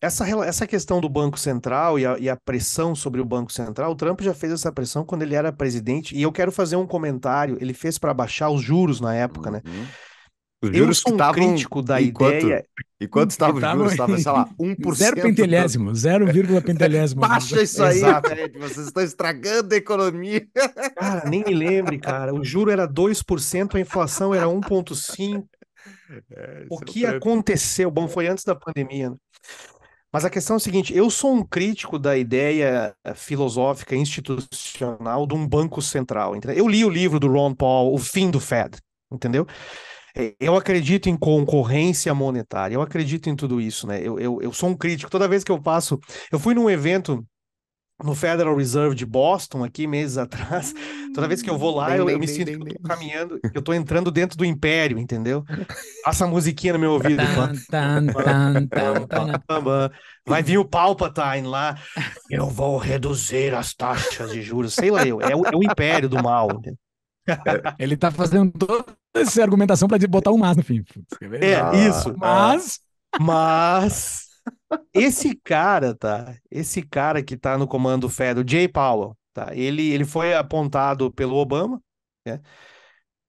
Essa, essa questão do Banco Central e a, e a, pressão sobre o Banco Central, o Trump já fez essa pressão quando ele era presidente. E eu quero fazer um comentário. Ele fez para baixar os juros na época, né? uhum. né? Os juros eu sou um tavam, crítico da enquanto, ideia. Enquanto estava os juros, estava, sei lá, 1%. Zero pentelésimo, zero vírgula pentelésimo. Né? Baixa isso aí, velho, vocês estão estragando a economia. Cara, nem me lembre, cara. O juro era 2%, a inflação era 1,5%. É, o que foi... aconteceu? Bom, foi antes da pandemia. Né? Mas a questão é a seguinte: eu sou um crítico da ideia eh, filosófica institucional de um banco central. Entendeu? Eu li o livro do Ron Paul, O Fim do Fed, entendeu? É, eu acredito em concorrência monetária, eu acredito em tudo isso, né? Eu, eu, eu sou um crítico. Toda vez que eu passo, eu fui num evento no Federal Reserve de Boston aqui meses atrás. Toda vez que eu vou lá, bem, eu, bem, eu, me bem, sinto que eu caminhando, que eu tô entrando dentro do império, entendeu? Passa a musiquinha no meu ouvido. Vai vir o Palpatine lá. Eu vou reduzir as taxas de juros. Sei lá, eu, é, o, é o império do mal. Entendeu? É, ele tá fazendo toda essa argumentação pra botar um mas no fim. É, ah, isso. Mas. Mas. Esse cara, tá? Esse cara que tá no comando federal, Jay Powell, tá? Ele, ele foi apontado pelo Obama, né?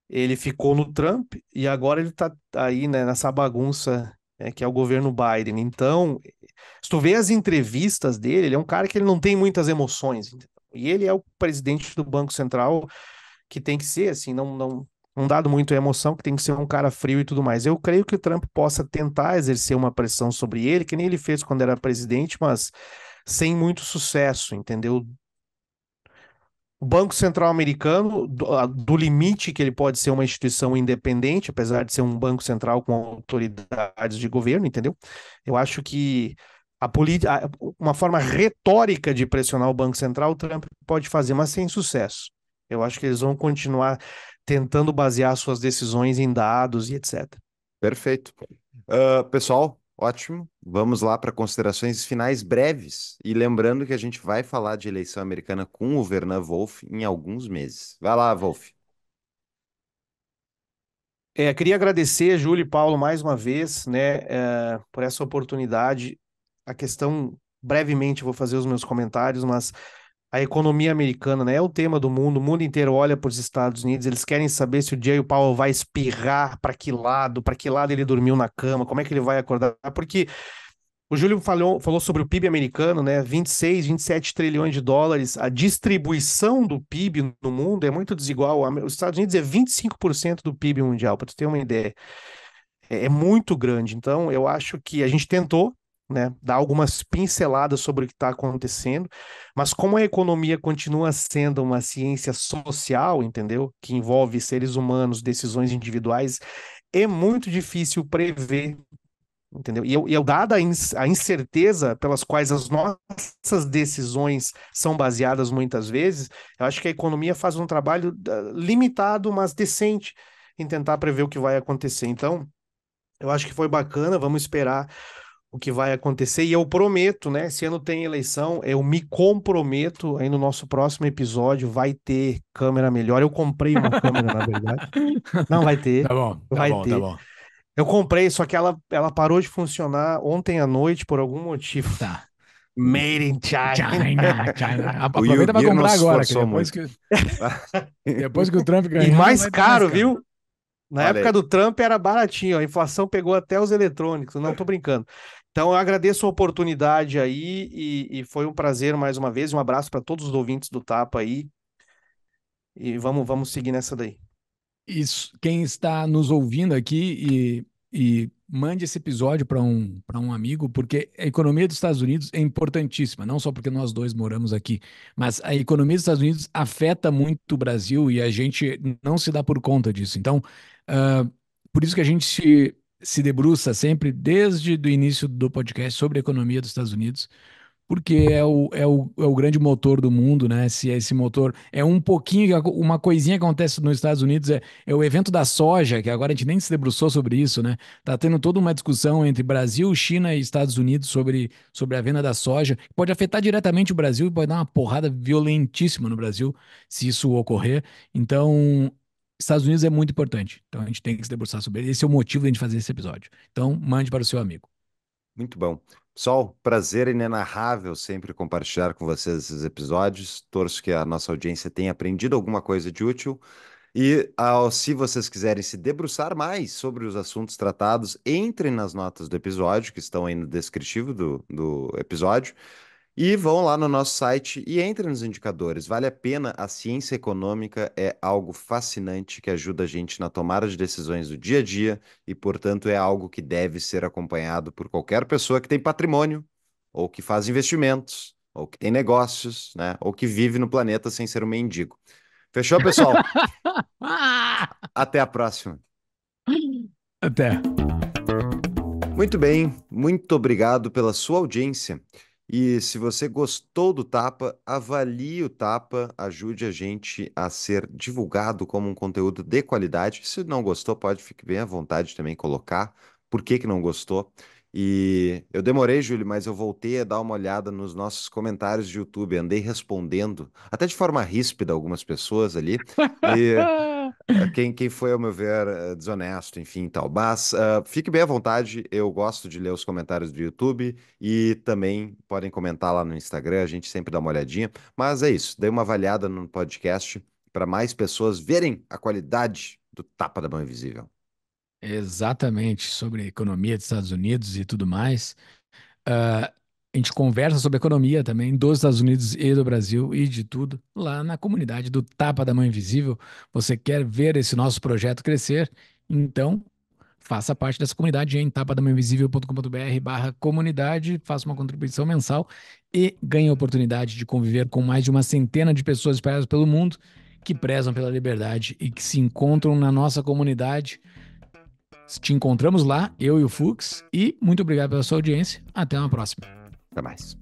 Ele ficou no Trump e agora ele tá aí, né, nessa bagunça né, que é o governo Biden. Então, se tu vê as entrevistas dele, ele é um cara que ele não tem muitas emoções. Entendeu? E ele é o presidente do Banco Central que tem que ser, assim, não, não, não dado muito emoção, que tem que ser um cara frio e tudo mais. Eu creio que o Trump possa tentar exercer uma pressão sobre ele, que nem ele fez quando era presidente, mas sem muito sucesso, entendeu? O Banco Central Americano, do, do, limite que ele pode ser uma instituição independente, apesar de ser um banco central com autoridades de governo, entendeu? Eu acho que a uma forma retórica de pressionar o Banco Central, o Trump pode fazer, mas sem sucesso. Eu acho que eles vão continuar tentando basear suas decisões em dados e etc. Perfeito. Uh, pessoal, ótimo. Vamos lá para considerações finais breves. E lembrando que a gente vai falar de eleição americana com o Vernan Wolf em alguns meses. Vai lá, Wolf. É, queria agradecer, Júlio e Paulo, mais uma vez, né, é, por essa oportunidade. A questão, brevemente, vou fazer os meus comentários, mas a economia americana, né? É o tema do mundo, o mundo inteiro olha para os Estados Unidos, eles querem saber se o Jay Powell vai espirrar para que lado, para que lado ele dormiu na cama, como é que ele vai acordar, porque o Júlio falou, falou sobre o PIB americano, né? 26, 27 trilhões de dólares. A distribuição do PIB no mundo é muito desigual. Os Estados Unidos é 25% do PIB mundial, para você ter uma ideia. É, é muito grande. Então, eu acho que a gente tentou né, dar algumas pinceladas sobre o que está acontecendo, mas como a economia continua sendo uma ciência social, entendeu? Que envolve seres humanos, decisões individuais, é muito difícil prever, entendeu? E eu, eu dada a, a incerteza pelas quais as nossas decisões são baseadas muitas vezes, eu acho que a economia faz um trabalho limitado, mas decente em tentar prever o que vai acontecer. Então, eu acho que foi bacana, vamos esperar o que vai acontecer. E eu prometo, né? se ano tem eleição, eu me comprometo aí no nosso próximo episódio, vai ter câmera melhor. Eu comprei uma câmera, na verdade. Não vai ter. Tá bom, tá vai bom, tá ter. tá bom. Eu comprei, só que ela, ela parou de funcionar ontem à noite por algum motivo. Tá. Made in China. China, China. Aproveita para comprar agora, que depois, que depois que o Trump ganhou. E mais caro, mais viu? Na época do Trump era baratinho, a inflação pegou até os eletrônicos, não tô brincando. Então, eu agradeço a oportunidade aí e, e foi um prazer mais uma vez. Um abraço para todos os ouvintes do Tapa aí. E vamos, vamos seguir nessa daí. Isso. Quem está nos ouvindo aqui e, e mande esse episódio para um, um amigo, porque a economia dos Estados Unidos é importantíssima, não só porque nós dois moramos aqui, mas a economia dos Estados Unidos afeta muito o Brasil e a gente não se dá por conta disso. Então, uh, por isso que a gente se se debruça sempre, desde o início do podcast, sobre a economia dos Estados Unidos, porque é o, é o, é o grande motor do mundo, né? Se é esse motor é um pouquinho, uma coisinha que acontece nos Estados Unidos, é, é o evento da soja, que agora a gente nem se debruçou sobre isso, né? Tá tendo toda uma discussão entre Brasil, China e Estados Unidos sobre, sobre a venda da soja, que pode afetar diretamente o Brasil e pode dar uma porrada violentíssima no Brasil se isso ocorrer. Então, Estados Unidos é muito importante. Então a gente tem que se debruçar sobre ele. Esse é o motivo de a gente fazer esse episódio. Então, mande para o seu amigo. Muito bom. Pessoal, prazer inenarrável sempre compartilhar com vocês esses episódios. Torço que a nossa audiência tenha aprendido alguma coisa de útil. E ao, se vocês quiserem se debruçar mais sobre os assuntos tratados, entrem nas notas do episódio, que estão aí no descritivo do, do episódio. E vão lá no nosso site e entrem nos indicadores. Vale a pena, a ciência econômica é algo fascinante que ajuda a gente na tomada de decisões do dia a dia e, portanto, é algo que deve ser acompanhado por qualquer pessoa que tem patrimônio, ou que faz investimentos, ou que tem negócios, né? ou que vive no planeta sem ser um mendigo. Fechou, pessoal? Até a próxima. Até. Muito bem, muito obrigado pela sua audiência. E se você gostou do Tapa, avalie o Tapa, ajude a gente a ser divulgado como um conteúdo de qualidade. Se não gostou, pode ficar bem à vontade também colocar por que, que não gostou. E eu demorei, Júlio, mas eu voltei a dar uma olhada nos nossos comentários de YouTube. Andei respondendo, até de forma ríspida, algumas pessoas ali. E... Eh, quem, quem foi, ao meu ver, eh, desonesto, enfim tal. Mas uh, fique bem à vontade, eu gosto de ler os comentários do YouTube e também podem comentar lá no Instagram, a gente sempre dá uma olhadinha. Mas é isso, dei uma avaliada no podcast para mais pessoas verem a qualidade do tapa da mão invisível. Exatamente, sobre economia dos Estados Unidos e tudo mais. Uh, a gente conversa sobre economia também dos Estados Unidos e do Brasil e de tudo lá na comunidade do Tapa da Mãe Invisível. Você quer ver esse nosso projeto crescer? Então, faça parte dessa comunidade em tapadamainvisível.com.br barra comunidade, faça uma contribuição mensal e ganhe a oportunidade de conviver com mais de uma centena de pessoas espalhadas pelo mundo que prezam pela liberdade e que se encontram na nossa comunidade. Te encontramos lá, eu e o Fux, e muito obrigado pela sua audiência. Até uma próxima. Até mais.